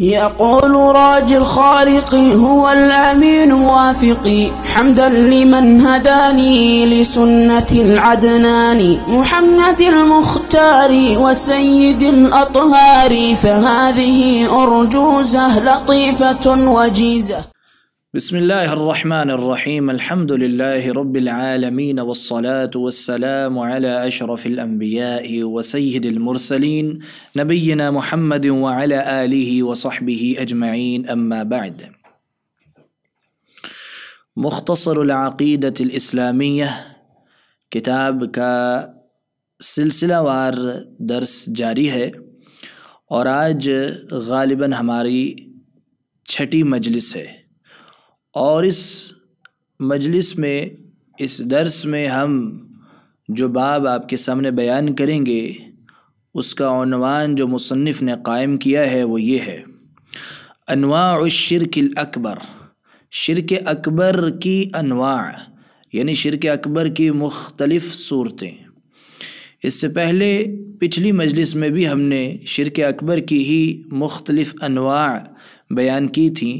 يقول راج الخالق هو الأمين وافقي حمدا لمن هداني لسنة العدنان محمد المختار وسيد الأطهار فهذه أرجوزة لطيفة وجيزة بسم الله الرحمن الرحيم الحمد لله رب العالمين والصلاه والسلام على اشرف الانبياء وسيد المرسلين نبينا محمد وعلى اله وصحبه اجمعين اما بعد مختصر العقيده الاسلاميه كتاب كسلسلة وار درس جاريه وراج غالباً هماري چھٹی مجلس ہے और इस मजलिस में इस दर्स में हम जो बाब आपके सामने बयान करेंगे उसका उनवान जो मुसनफ़ ने कायम किया है वो ये है अनवा शिरक अकबर शिरक अकबर की अनवा यानी शिरक अकबर की मुख्तलफ़ सूरतें इससे पहले पिछली मजलिस में भी हमने शिरक अकबर की ही मुख्तलफ़ अनवा बयान की थी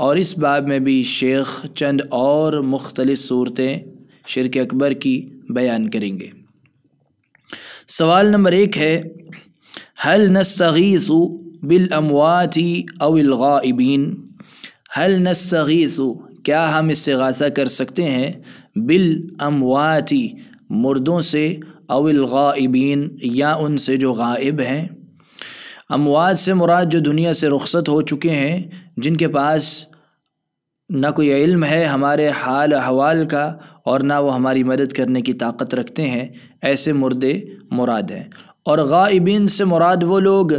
और इस बाब में भी शेख चंद और मुख्तलिफ़ सूरतें शिरक अकबर की बयान करेंगे सवाल नंबर एक है हल नस्तगीसु बिल अमवाती अविलगाबिन हल नस्तगीसु क्या हम इससे गासा कर सकते हैं बिल अमवाती मुर्दों से अविलगाबिन या उनसे जो गायब हैं अमवात से मुराद जो दुनिया से रुखसत हो चुके हैं जिनके पास ना कोई इल्म है हमारे हाल हवाल का और ना वो हमारी मदद करने की ताकत रखते हैं ऐसे मुर्दे मुराद हैं और गाइबिन से मुराद वो लोग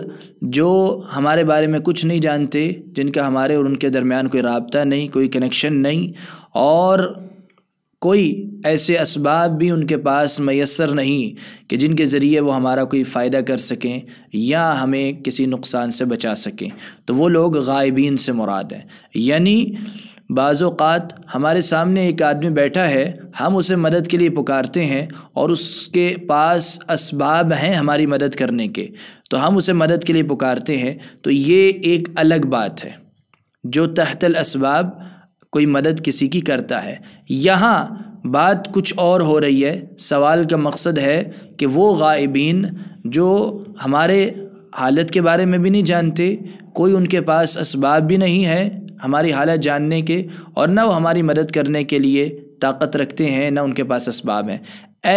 जो हमारे बारे में कुछ नहीं जानते जिनका हमारे और उनके दरमियान कोई रबता नहीं कोई कनेक्शन नहीं और कोई ऐसे इसबाब भी उनके पास मैसर नहीं कि जिनके ज़रिए वो हमारा कोई फ़ायदा कर सकें या हमें किसी नुकसान से बचा सकें तो वो लोग गायबीन से मुराद हैं यानी बाज़ात हमारे सामने एक आदमी बैठा है हम उसे मदद के लिए पुकारते हैं और उसके पास इसबाब हैं हमारी मदद करने के तो हम उसे मदद के लिए पुकारते हैं तो ये एक अलग बात है जो तहतल इसबाब कोई मदद किसी की करता है यहाँ बात कुछ और हो रही है सवाल का मकसद है कि वो गायबीन जो हमारे हालत के बारे में भी नहीं जानते कोई उनके पास इसबाब भी नहीं है हमारी हालत जानने के और ना वो हमारी मदद करने के लिए ताकत रखते हैं ना उनके पास इसबाब हैं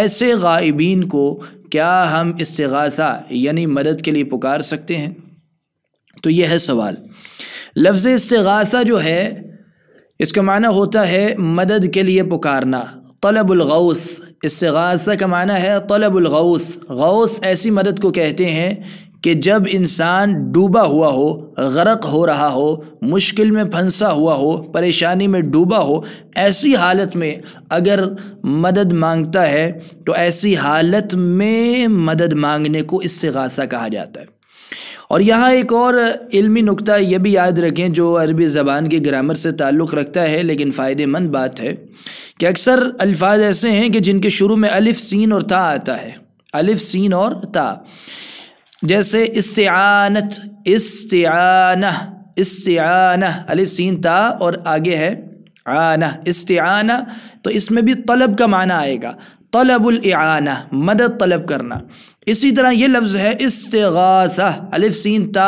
ऐसे गायबीन को क्या हम इस्तासा यानी मदद के लिए पुकार सकते हैं तो यह है सवाल लफ्ज़ इस्तासा जो है इसका माना होता है मदद के लिए पुकारना तलबुलगौस इससे गाजा का माना है तलबुलगौस गौस ऐसी मदद को कहते हैं कि जब इंसान डूबा हुआ हो गरक हो रहा हो मुश्किल में फंसा हुआ हो परेशानी में डूबा हो ऐसी हालत में अगर मदद मांगता है तो ऐसी हालत में मदद मांगने को इससे गाजा कहा जाता है और यहाँ एक और इल्मी नुक्ता यह भी याद रखें जो अरबी ज़बान के ग्रामर से ताल्लुक़ रखता है लेकिन फ़ायदेमंद बात है कि अक्सर अल्फाज ऐसे हैं कि जिनके शुरू में अलिफ सीन और ता आता है अलिफ सीन और ता जैसे इस्तानत इस्ताना इस्ताना अलिफ सीन ता और आगे है आना इस्ताना तो इसमें भी तलब का माना आएगा तलबुल आना मदद तलब करना इसी तरह ये लफ्ज़ है इस्तगासा अलिफ सीन ता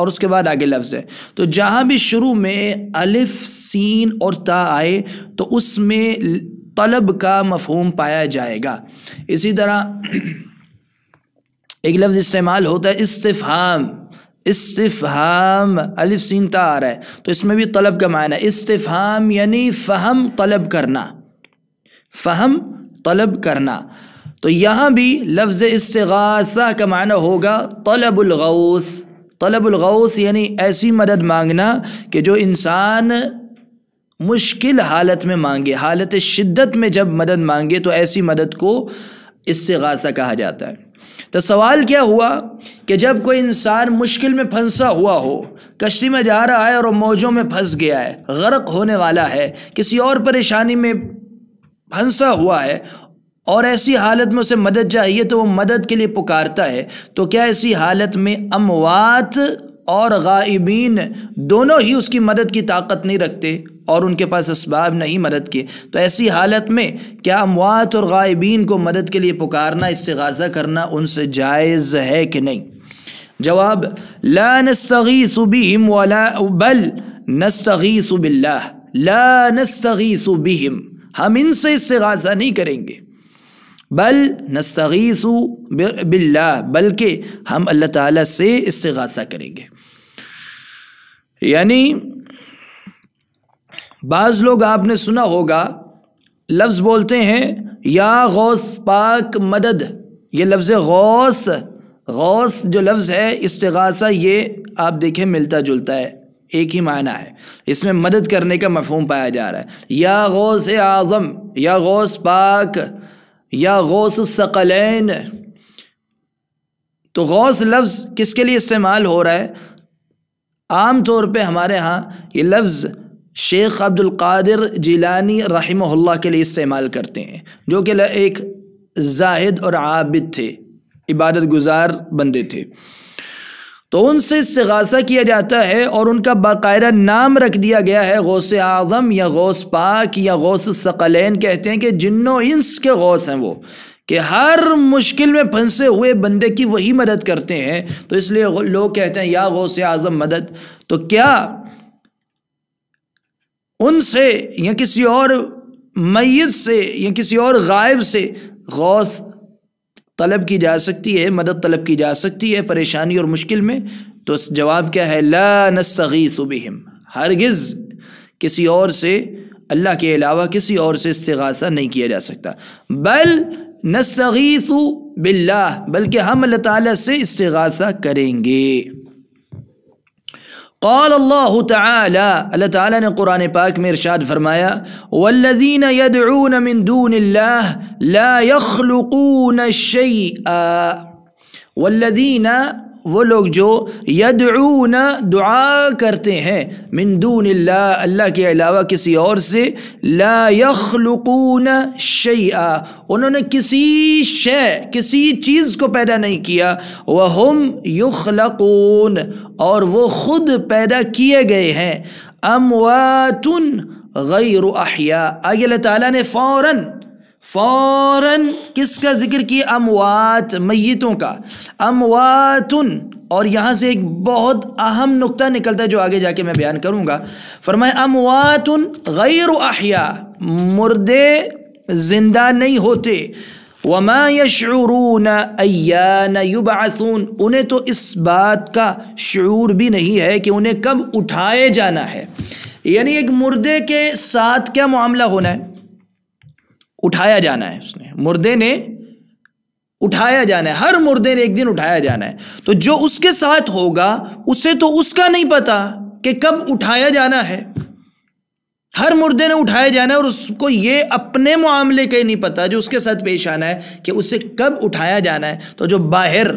और उसके बाद आगे लफ्ज़ है तो जहाँ भी शुरू में अलिफ सीन और ता आए तो उसमें तलब का मफहम पाया जाएगा इसी तरह एक लफ्ज़ इस्तेमाल होता है इस्तफ़ाम इस्तफ़ाम अलिफ सीन ता आ रहा है तो इसमें भी तलब का मायना है इस्तफ़ाम यानी फ़हम तलब करना फ़हम तलब करना तो यहाँ भी लफ्ज़ इसगासा का माना होगा तलबुलगौस तलबुलगौस यानी ऐसी मदद मांगना कि जो इंसान मुश्किल हालत में मांगे हालत शिद्दत में जब मदद मांगे तो ऐसी मदद को इसगासा कहा जाता है तो सवाल क्या हुआ कि जब कोई इंसान मुश्किल में फंसा हुआ हो कश्ती में जा रहा है और मौजों में फंस गया है गर्क होने वाला है किसी और परेशानी में फंसा हुआ है और ऐसी हालत में उसे मदद चाहिए तो वो मदद के लिए पुकारता है तो क्या ऐसी हालत में अमवात और गाइबीन दोनों ही उसकी मदद की ताकत नहीं रखते और उनके पास इसबाब नहीं मदद के तो ऐसी हालत में क्या अमवात और गाइबीन को मदद के लिए पुकारना इससे गाजा करना उनसे जायज़ है कि नहीं जवाब ला नस्तगीसबिम वला बल नस्तगीसबिल्ला ला नस्तगीसबिम हम इनसे इससे गाजा नहीं करेंगे बल नस्तगीसु बिल्ला बल्कि हम अल्लाह ताला से इससे गासा करेंगे यानी बाज़ लोग आपने सुना होगा लफ्ज़ बोलते हैं या गौस पाक मदद ये लफ्ज़ गौस गौस जो लफ्ज़ है इस्तगासा ये आप देखें मिलता जुलता है एक ही मायना है इसमें मदद करने का मफहम पाया जा रहा है या गौस आज़म या गौस पाक या गौस सकलैन तो गौस लफ्ज़ किसके लिए इस्तेमाल हो रहा है आम तौर पे हमारे यहाँ ये लफ्ज़ शेख अब्दुल कादिर जिलानी रहीमहुल्लाह के लिए इस्तेमाल करते हैं जो कि एक जाहिद और आबिद थे इबादत गुजार बंदे थे तो उनसे इसगासा किया जाता है और उनका बाकायदा नाम रख दिया गया है गौस आज़म या गौस पाक या गौस सकलैन कहते हैं कि जिन्नो इंस के गौस हैं वो कि हर मुश्किल में फंसे हुए बंदे की वही मदद करते हैं तो इसलिए लोग कहते हैं या गौस आज़म मदद तो क्या उनसे या किसी और मैत से या किसी और गायब से गौस तलब की जा सकती है मदद तलब की जा सकती है परेशानी और मुश्किल में तो जवाब क्या है ला नसगी सुबहम हरगिज़ किसी और से अल्लाह के अलावा किसी और से इस्तासा नहीं किया जा सकता बल नसगीसु बिल्ला बल्कि हम अल्लाह ताला से इस्तासा करेंगे قال الله تعالى اللہ تعالیٰ نے قرآن پاک میں ارشاد فرمایا والذین يدعون من دون الله لا يخلقون شيئا والذین वो लोग जो यदून दुआ करते हैं मंदून अल्लाह के अलावा किसी और से ला शैया उन्होंने किसी शे किसी चीज़ को पैदा नहीं किया वह हम युखलकून और वो ख़ुद पैदा किए गए हैं अमवातुन गैर अहिया आगे अल्लाह ताला ने फ़ौरन फौरन किसका जिक्र किया अमवात मैतों का अमवातुन और यहाँ से एक बहुत अहम नुक्ता निकलता है जो आगे जाके मैं बयान करूँगा फरमाए अमवातुन गैर अहिया मुर्दे जिंदा नहीं होते वमा यशरून न युबासून उन्हें तो इस बात का शूर भी नहीं है कि उन्हें कब उठाए जाना है यानी एक मुर्दे के साथ क्या मामला होना है उठाया जाना है उसने मुर्दे ने उठाया जाना है हर मुर्दे ने एक दिन उठाया जाना है तो जो उसके साथ होगा उसे तो उसका नहीं पता कि कब उठाया जाना है हर मुर्दे ने उठाया जाना है और उसको ये अपने मामले का ही नहीं पता जो उसके साथ पेश आना है कि उसे कब उठाया जाना है तो जो बाहर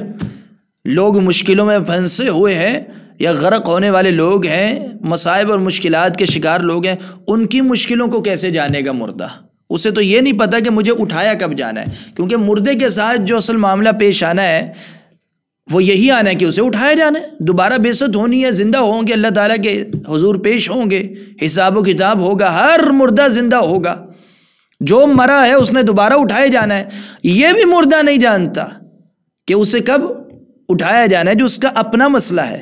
लोग मुश्किलों में फंसे हुए हैं या गर्क होने वाले लोग हैं मसाइब और मुश्किल के शिकार लोग हैं उनकी मुश्किलों को कैसे जानेगा मुर्दा उसे तो ये नहीं पता कि मुझे उठाया कब जाना है क्योंकि मुर्दे के साथ जो असल मामला पेश आना है वो यही आना है कि उसे उठाया जाना है दोबारा बेसत होनी है ज़िंदा होंगे अल्लाह ताला के हुजूर पेश होंगे हिसाब किताब होगा हर मुर्दा ज़िंदा होगा जो मरा है उसने दोबारा उठाया जाना है ये भी मुर्दा नहीं जानता कि उसे कब उठाया जाना है जो उसका अपना मसला है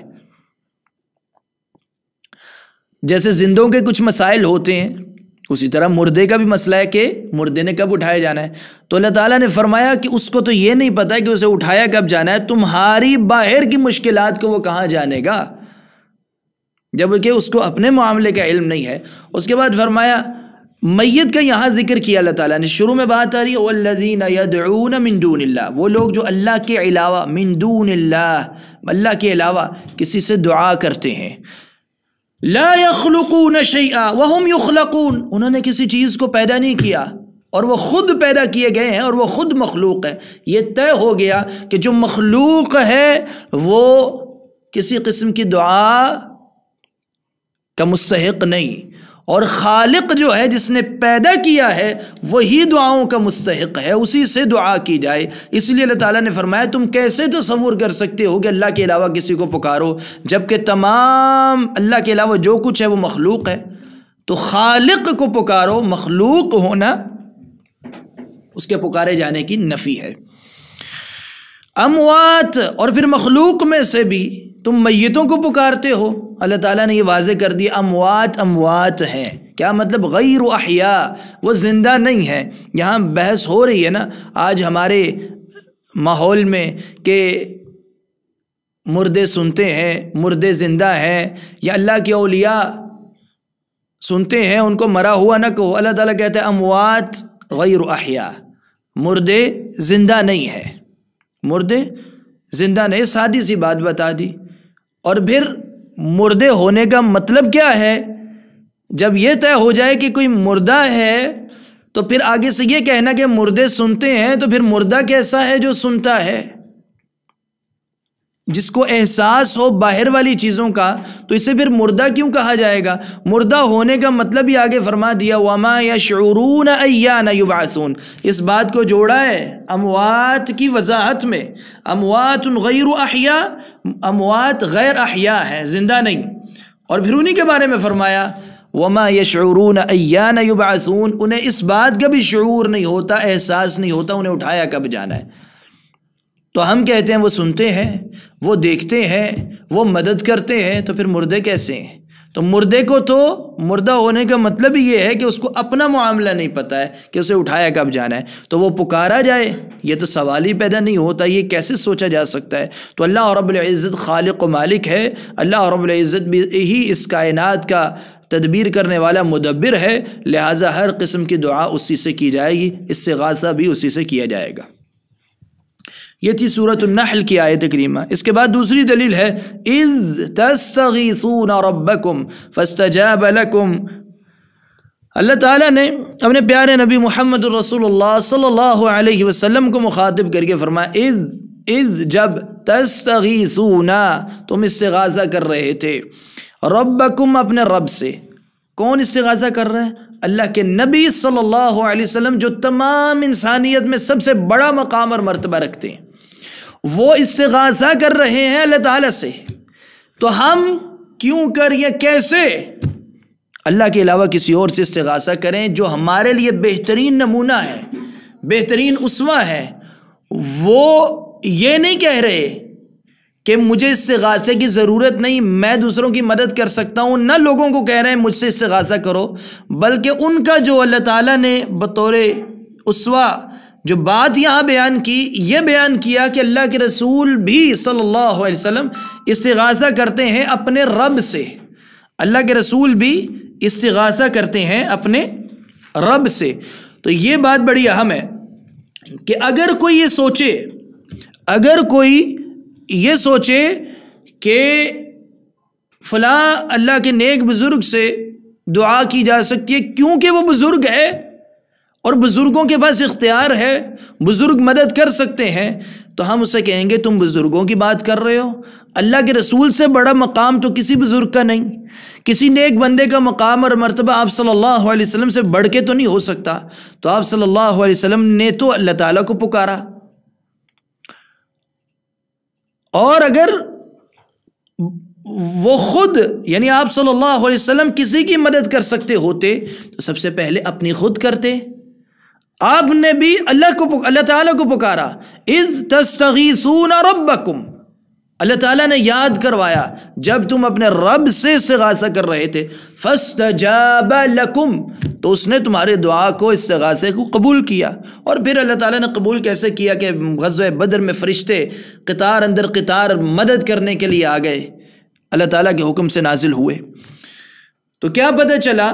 जैसे जिंदों के कुछ मसाइल होते हैं उसी तरह मुर्दे का भी मसला है कि मुर्दे ने कब उठाया जाना है तो अल्लाह ताला ने फरमाया कि उसको तो ये नहीं पता है कि उसे उठाया कब जाना है तुम्हारी बाहर की मुश्किल को वो कहाँ जानेगा जबकि उसको अपने मामले का इल्म नहीं है उसके बाद फरमाया मैत का यहाँ जिक्र किया अल्लाह ताला ने शुरू में बात आ रही है वल्लिन मिनदून वो लोग जो अल्लाह के अलावा मिनदून अल्लाह के अलावा किसी से दुआ करते हैं ला यखलकून शैया वहम युखलकून उन्होंने किसी चीज़ को पैदा नहीं किया और वह ख़ुद पैदा किए गए हैं और वह ख़ुद मखलूक हैं ये तय हो गया कि जो मखलूक है वो किसी किस्म की दुआ का मुस्तक नहीं और खालिक जो है जिसने पैदा किया है वही दुआओं का मुस्तक है उसी से दुआ की जाए इसलिए अल्लाह ताला ने फरमाया तुम कैसे तस्वूर कर सकते हो कि अल्लाह के अलावा किसी को पुकारो जबकि तमाम अल्लाह के अलावा जो कुछ है वो मखलूक है तो खालिक को पुकारो मखलूक होना उसके पुकारे जाने की नफ़ी है अमवात और फिर मखलूक में से भी तुम मैतों को पुकारते हो अल्लाह ताला ने ये वाज कर दिया अमवात अमवात हैं क्या मतलब गैर अहिया वो ज़िंदा नहीं है यहाँ बहस हो रही है ना आज हमारे माहौल में कि मुर्दे सुनते हैं मुर्दे ज़िंदा हैं या अल्लाह के अलिया सुनते हैं उनको मरा हुआ ना कहो अल्लाह ताला कहते हैं अमवात गैर अहिया मुर्दे ज़िंदा नहीं है मुर्दे ज़िंदा नहीं सादी सी बात बता दी और फिर मुर्दे होने का मतलब क्या है जब यह तय हो जाए कि कोई मुर्दा है तो फिर आगे से ये कहना कि मुर्दे सुनते हैं तो फिर मुर्दा कैसा है जो सुनता है जिसको एहसास हो बाहर वाली चीज़ों का तो इसे फिर मुर्दा क्यों कहा जाएगा मुर्दा होने का मतलब ही आगे फरमा दिया वमा या शरून अयान युबासून इस बात को जोड़ा है अमवात की वजाहत में अमवात गैर अहिया अमवात गैर अहिया है ज़िंदा नहीं और फिर उन्हीं के बारे में फ़रमाया वमा अया अयान युबासून उन्हें इस बात का भी शुरू नहीं होता एहसास नहीं होता उन्हें उठाया कब जाना है तो हम कहते हैं वो सुनते हैं वो देखते हैं वो मदद करते हैं तो फिर मुर्दे कैसे हैं तो मुर्दे को तो मुर्दा होने का मतलब ही ये है कि उसको अपना मामला नहीं पता है कि उसे उठाया कब जाना है तो वो पुकारा जाए ये तो सवाल ही पैदा नहीं होता ये कैसे सोचा जा सकता है तो अल्लाह रब्ज़त खालिक मालिक है अल्लाह रब्ज़त भी ही इस कायनात का तदबीर करने वाला मुदबिर है लिहाजा हर किस्म की दुआ उसी से की जाएगी इससे गाजा भी उसी से किया जाएगा ये थी सूरत नहल की आयत करीमा इसके बाद दूसरी दलील है इज़ तस्तगीसून रब्बकुम फस्तजाब लकुम अल्लाह ताला ने अपने प्यारे नबी मोहम्मद रसूलुल्लाह सल्लल्लाहु अलैहि वसल्लम को मुखातिब करके फरमाया इज़ इज़ जब तस्तगीसूना तुम इसगाज़ा कर रहे थे रब्बकुम अपने रब से कौन गाजा कर रहे हैं अल्लाह के नबी सल्लल्लाहु अलैहि वसल्लम जो तमाम इंसानियत में सबसे बड़ा मकाम और मरतबा रखते हैं वो इस्ताजा कर रहे हैं अल्लाह ताला से तो हम क्यों कर या कैसे अल्लाह के अलावा किसी और से इस्तासा करें जो हमारे लिए बेहतरीन नमूना है बेहतरीन उस्वा है वो ये नहीं कह रहे कि मुझे गाजे की ज़रूरत नहीं मैं दूसरों की मदद कर सकता हूँ ना लोगों को कह रहे हैं मुझसे गाजा करो बल्कि उनका जो अल्लाह ताला ने बतौर उसवा जो बात यहाँ बयान की यह बयान किया कि अल्लाह के रसूल भी सल्लल्लाहु अलैहि वसल्लम इस्तिगासा करते हैं अपने रब से अल्लाह के रसूल भी इस्तिगासा करते हैं अपने रब से तो ये बात बड़ी अहम है कि अगर कोई ये सोचे अगर कोई ये सोचे कि फ़ला अल्लाह के नेक बुज़ुर्ग से दुआ की जा सकती है क्योंकि वो बुज़ुर्ग है और बुज़ुर्गों के पास इख्तियार है बुज़ुर्ग मदद कर सकते हैं तो हम उसे कहेंगे तुम बुज़ुर्गों की बात कर रहे हो अल्लाह के रसूल से बड़ा मकाम तो किसी बुज़ुर्ग का नहीं किसी नेक बंदे का मकाम और मरतबा आप सल्लल्लाहु अलैहि वसल्लम से बढ़ के तो नहीं हो सकता तो आप सल्लल्लाहु अलैहि वसल्लम ने तो अल्लाह ताला को पुकारा और अगर वो खुद यानी आप सल्लल्लाहु अलैहि वसल्लम किसी की मदद कर सकते होते तो सबसे पहले अपनी खुद करते आपने भी अल्लाह को अल्लाह ताला को पुकारा इज तस्तगीसूना रब्बकुम अल्लाह ताला ने याद करवाया जब तुम अपने रब से इस्तगासा कर रहे थे फस्तजाब लकुम तो उसने तुम्हारे दुआ को इस्तगासे को कबूल किया और फिर अल्लाह ताला ने कबूल कैसे किया कि गज़ बदर में फ़रिश्ते कतार अंदर कतार मदद करने के लिए आ गए अल्लाह ताला के हुक्म से नाजिल हुए तो क्या पता चला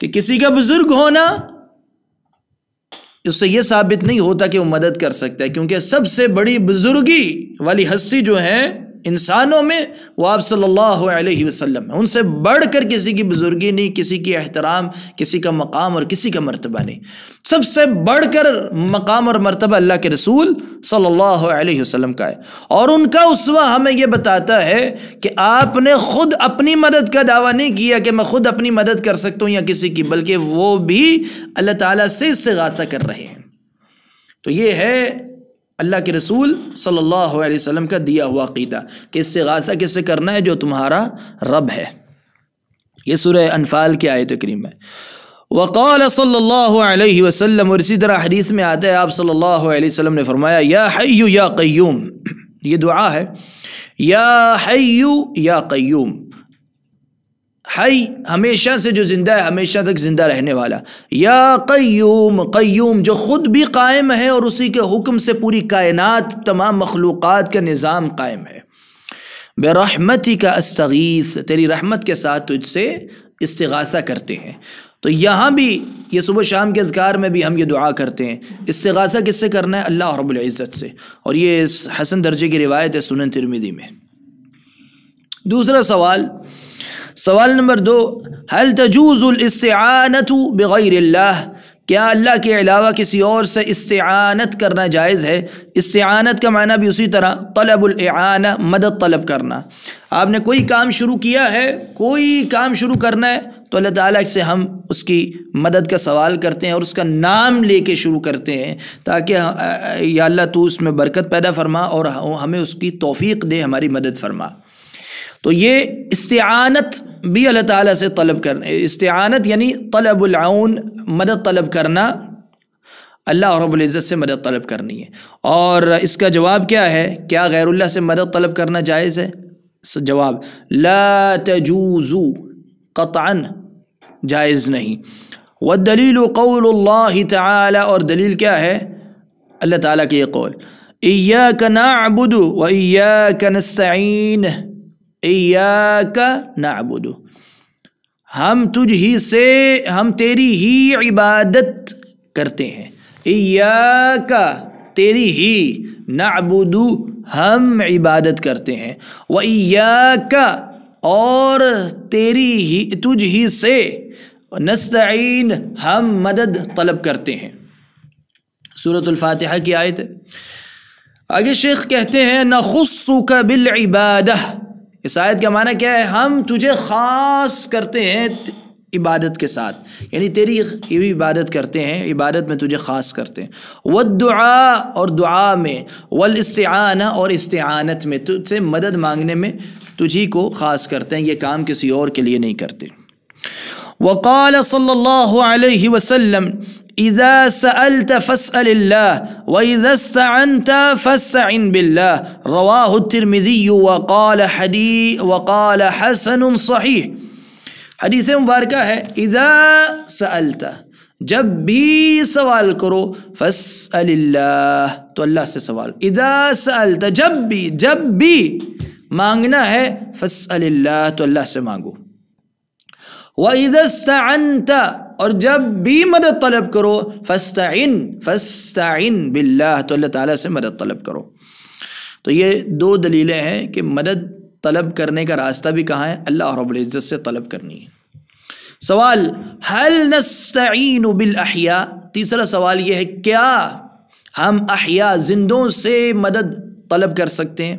कि किसी का बुज़ुर्ग होना उससे यह साबित नहीं होता कि वो मदद कर सकता है क्योंकि सबसे बड़ी बुजुर्गी वाली हस्ती जो है इंसानों में वो आप सल्लल्लाहु अलैहि वसल्लम है उनसे बढ़कर किसी की बुज़ुर्गी नहीं किसी की एहतराम किसी का मकाम और किसी का मरतबा नहीं सबसे बढ़कर मकाम और मरतबा अल्लाह के रसूल सल्लल्लाहु अलैहि वसल्लम का है और उनका उसवा हमें यह बताता है कि आपने ख़ुद अपनी मदद का दावा नहीं किया कि मैं ख़ुद अपनी मदद कर सकता हूँ या किसी की बल्कि वो भी अल्लाह ताली से इससे गासा कर रहे हैं तो ये है अल्लाह के रसूल सल्लल्लाहु अलैहि वसल्लम का दिया हुआ अकीदा कि इससे गासा किससे करना है जो तुम्हारा रब है ये सुरह अनफाल की आयत करीम है वक़ाल सल्लल्लाहु अलैहि वसल्लम और इसी तरह हदीस में आता है आप सल्लल्लाहु अलैहि वसल्लम ने फरमाया या हय्यु या क़य्यूम ये दुआ है या हय्यु या क़य्यूम हई हमेशा से जो ज़िंदा है हमेशा तक ज़िंदा रहने वाला या कयूम कयूम जो ख़ुद भी कायम है और उसी के हुक्म से पूरी कायनात तमाम मखलूक़ का निज़ाम कायम है बेरहमती का अस्तगीस तेरी रहमत के साथ तुझसे इस्तगासा करते हैं तो यहाँ भी ये सुबह शाम के अजगार में भी हम ये दुआ करते हैं इस्तगासा किससे करना है अल्लाह रबुल्ज़त से और ये हसन दर्जे की रिवायत है सुनन तिरमिदी में दूसरा सवाल सवाल नंबर दो हल तजूज़ुलस्तानत बग़ैर क्या अल्लाह के अलावा किसी और से इस्तानत करना जायज़ है इस्तानत का माना भी उसी तरह तलबान मदद तलब करना आपने कोई काम शुरू किया है कोई काम शुरू करना है तो अल्लाह ताला से हम उसकी मदद का सवाल करते हैं और उसका नाम लेके शुरू करते हैं ताकि या अल्लाह तू उसमें बरकत पैदा फरमा और हमें उसकी तोफ़ी दे हमारी मदद फरमा तो ये इस्तानत भी अल्लाह ताला से तलब कर इस्तानत यानी तलबाउन मदद तलब करना अल्लाह रब्ज़त से मदद तलब करनी है और इसका जवाब क्या है क्या गैरुल्ला से मदद तलब करना जायज़ है जवाब ला तजूज़ू कतान जायज़ नहीं व दलील कौल और दलील क्या है अल्लाह ताला के ये कौल या कना अबुद व या कनस्तीन का नाबुद हम तुझ ही से हम तेरी ही इबादत करते हैं का तेरी ही नाबुदू हम इबादत करते हैं व का और तेरी ही तुझ ही से नस्तीन हम मदद तलब करते हैं सूरतफ़ातहा की आयत आगे शेख कहते हैं नखुस्सु का बिल इबादह इस आयत का माना क्या है हम तुझे ख़ास करते हैं इबादत के साथ यानी तेरी ये इबादत करते हैं इबादत में तुझे ख़ास करते हैं व दुआ और दुआ में वल इस्ताना और इस्तानत में तुझसे मदद मांगने में तुझी को ख़ास करते हैं ये काम किसी और के लिए नहीं करते वक़ाल सल्लल्लाहु वसल्लम इज़ा सअल्त फ़सअल वस्तनत फ़स्तन बिल्ला रवाह तिरमिज़ी वक़ाल हदी वक़ाल हसन सही हदीस मुबारक है इज़ा सअल्ता जब भी सवाल करो फसल्ला तो अल्लाह से सवाल इदा सल्ता जब भी जब भी मांगना है फसल्ला तो अल्लाह से मांगो वज़स्तान और जब भी मदद तलब करो फ़स्तिन फ़स्तिन बिल्ला तो अल्लाह ताला से मदद तलब करो तो ये दो दलीलें हैं कि मदद तलब करने का रास्ता भी कहाँ है अल्लाह रब्ज़त से तलब करनी है सवाल हल नस्तीन बिल अहिया तीसरा सवाल यह है क्या हम अहिया जिंदों से मदद तलब कर सकते हैं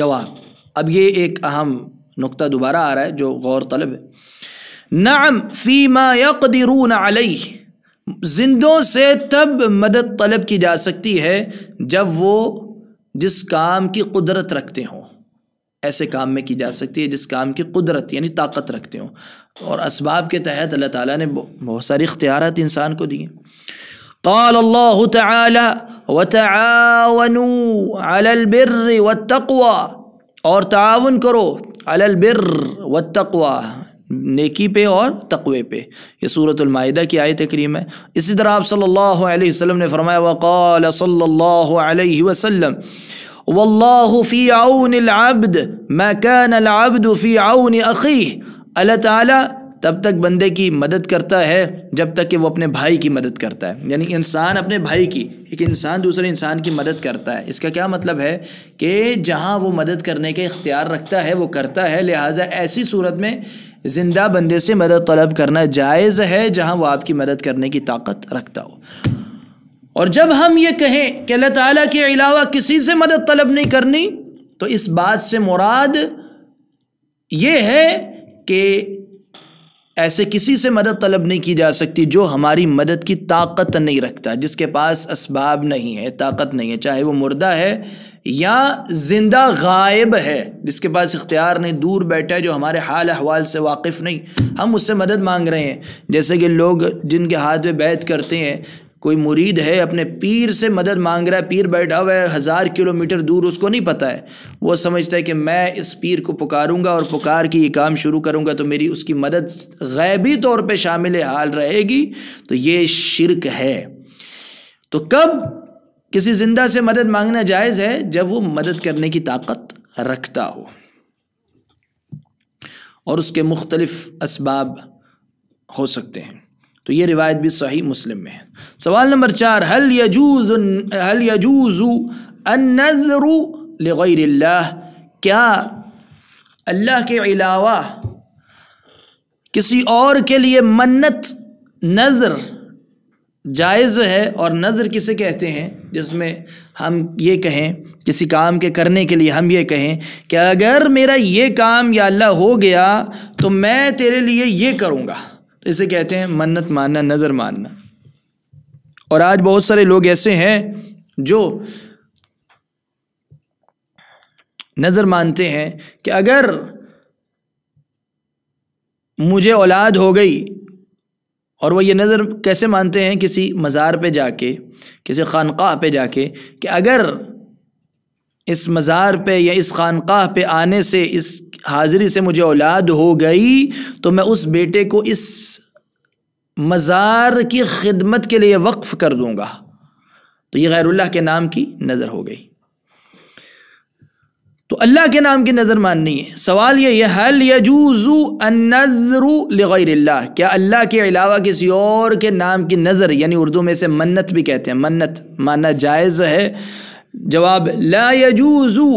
जवाब अब ये एक अहम नुकता दोबारा आ रहा है जो गौर तलब है नाम फ़ीमा यकदरून अलई जिंदों से तब मदद तलब की जा सकती है जब वो जिस काम की कुदरत रखते हों ऐसे काम में की जा सकती है जिस काम की कुदरत यानी ताकत रखते हों और इसबाब के तहत अल्लाह ताला ने बहुत सारी इख्तियार इंसान को दिए قال الله تعالى وتعاونوا على البر والتقوى और ताउन करो على البر والتقوى نیکی پہ اور تقوی پہ یہ سورة المائدہ کی آیت کریم ہے اسی طرح آپ صلی اللہ علیہ وسلم نے فرمایا وقال صلی اللہ علیہ وسلم والله في عون العبد ما كان العبد في عون أخيه ألا تعالى तब तक बंदे की मदद करता है जब तक कि वो अपने भाई की मदद करता है यानी इंसान अपने भाई की एक इंसान दूसरे इंसान की मदद करता है इसका क्या मतलब है कि जहाँ वो मदद करने के इख्तियार रखता है वो करता है लिहाजा ऐसी सूरत में ज़िंदा बंदे से मदद तलब करना जायज़ है जहाँ वो आपकी मदद करने की ताकत रखता हो और जब हम ये कहें कि अल्लाह ताला के अलावा किसी से मदद तलब नहीं करनी तो इस बात से मुराद ये है कि ऐसे किसी से मदद तलब नहीं की जा सकती जो हमारी मदद की ताकत नहीं रखता जिसके पास इसबाब नहीं है ताकत नहीं है चाहे वो मुर्दा है या जिंदा गायब है जिसके पास इख्तियार नहीं दूर बैठा है जो हमारे हाल अहवाल से वाकिफ़ नहीं हम उससे मदद मांग रहे हैं जैसे कि लोग जिनके हाथ में बैत करते हैं कोई मुरीद है अपने पीर से मदद मांग रहा है पीर बैठा हुआ है हज़ार किलोमीटर दूर उसको नहीं पता है वो समझता है कि मैं इस पीर को पुकारूंगा और पुकार के ये काम शुरू करूंगा तो मेरी उसकी मदद गैबी तौर पे शामिल हाल रहेगी तो ये शिरक है तो कब किसी ज़िंदा से मदद मांगना जायज़ है जब वो मदद करने की ताकत रखता हो और उसके मुख्तलिफ़ इसबाब हो सकते हैं तो ये रिवायत भी सही मुस्लिम में है सवाल नंबर चार हल यजूज हल यजूजू अनजरू लगैर क्या अल्लाह के अलावा किसी और के लिए मन्नत नज़र जायज़ है और नज़र किसे कहते हैं जिसमें हम ये कहें किसी काम के करने के लिए हम ये कहें कि अगर मेरा ये काम या अल्लाह हो गया तो मैं तेरे लिए ये करूँगा इसे कहते हैं मन्नत मानना नज़र मानना और आज बहुत सारे लोग ऐसे हैं जो नज़र मानते हैं कि अगर मुझे औलाद हो गई और वह ये नज़र कैसे मानते हैं किसी मज़ार पे जाके किसी ख़ानक पे जाके कि अगर इस मज़ार पे या इस खानकाह पे आने से इस हाज़िरी से मुझे औलाद हो गई तो मैं उस बेटे को इस मज़ार की खिदमत के लिए वक्फ़ कर दूँगा तो ये गैरुल्लाह के नाम की नज़र हो गई तो अल्लाह के नाम की नज़र माननी है सवाल ये है हल यजूज़ु क्या अल्लाह के अलावा किसी और के नाम की नज़र यानी उर्दू में से मन्नत भी कहते हैं मन्नत माना जायज़ है जवाब ला यजूज़ू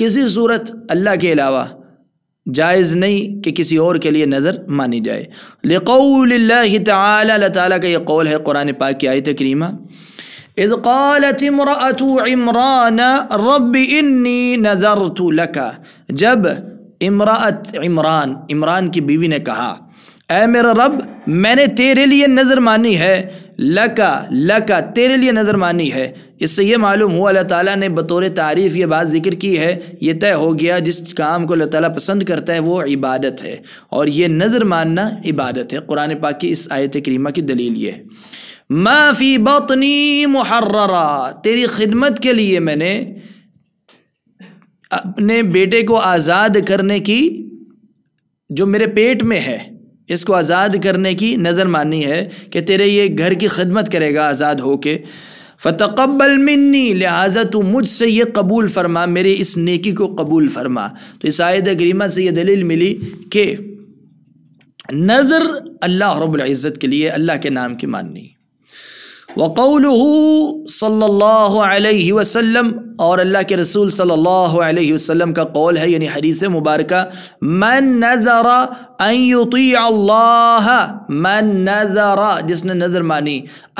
किसी सूरत अल्लाह के अलावा जायज़ नहीं कि किसी और के लिए नज़र मानी जाए लकौल ताली का कौल है कुरान पाक की आयत करीमा इज़ इमरातु इमरान रब इन्नी नजर तो लका जब इमरात इमरान इमरान की बीवी ने कहा ए मेरा रब मैंने तेरे लिए नज़र मानी है लका लका तेरे लिए नज़र मानी है इससे ये मालूम हुआ अल्लाह ताला ने बतौर तारीफ़ ये बात ज़िक्र की है ये तय हो गया जिस काम को अल्लाह ताला पसंद करता है वो इबादत है और ये नज़र मानना इबादत है कुरान पाक की इस आयत करीमा की दलील ये माफ़ी बतनी महर्रा तेरी खिदमत के लिए मैंने अपने बेटे को आज़ाद करने की जो मेरे पेट में है इसको आज़ाद करने की नज़र मानी है कि तेरे ये घर की खदमत करेगा आज़ाद हो के फ़तकबल मिन्नी लिहाजा तू मुझसे ये कबूल फरमा मेरी इस नेकी को कबूल फरमा तो इस आयद करीमा से यह दलील मिली कि नज़र अल्लाह रब्ज़त के लिए अल्लाह के नाम की माननी वक़ल सल्लल्लाहु वसल्लम और अल्लाह के रसूल सल्लल्लाहु अलैहि वसल्लम का कौल है यानी हदीस मुबारक मन नज़रा अयुती अल्लाह मन नज़रा जिसने नज़र मानी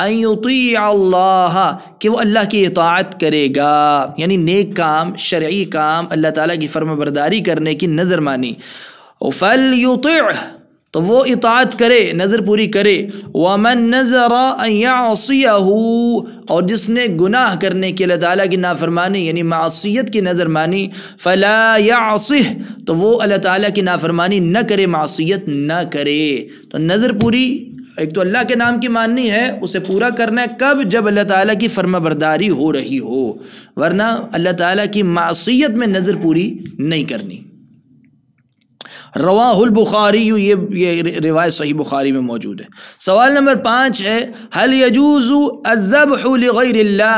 अयुती अल्लाह कि वो अल्लाह की इतात करेगा यानी नेक काम शर्य काम अल्लाह ताला की फर्मबरदारी करने की नज़र मानी फ़ल युत तो वो इतात करे नज़र पूरी करे वमन नज़रा और जिसने गुनाह करने के लिए ताली की नाफरमानी यानी मासीत की नज़र मानी फ़ला यासह तो वो अल्लाह ताली की नाफरमानी न करे मासीत न करे तो नज़र पूरी एक तो अल्लाह के नाम की माननी है उसे पूरा करना है कब जब अल्लाह ताला की फर्माबरदारी हो रही हो वरना अल्लाह ताला की मासीत में नज़र पूरी नहीं करनी रवाहुल बुखारी ये ये रिवायत सही बुखारी में मौजूद है सवाल नंबर पाँच है हल यजूज़ु अज़बहुल्ला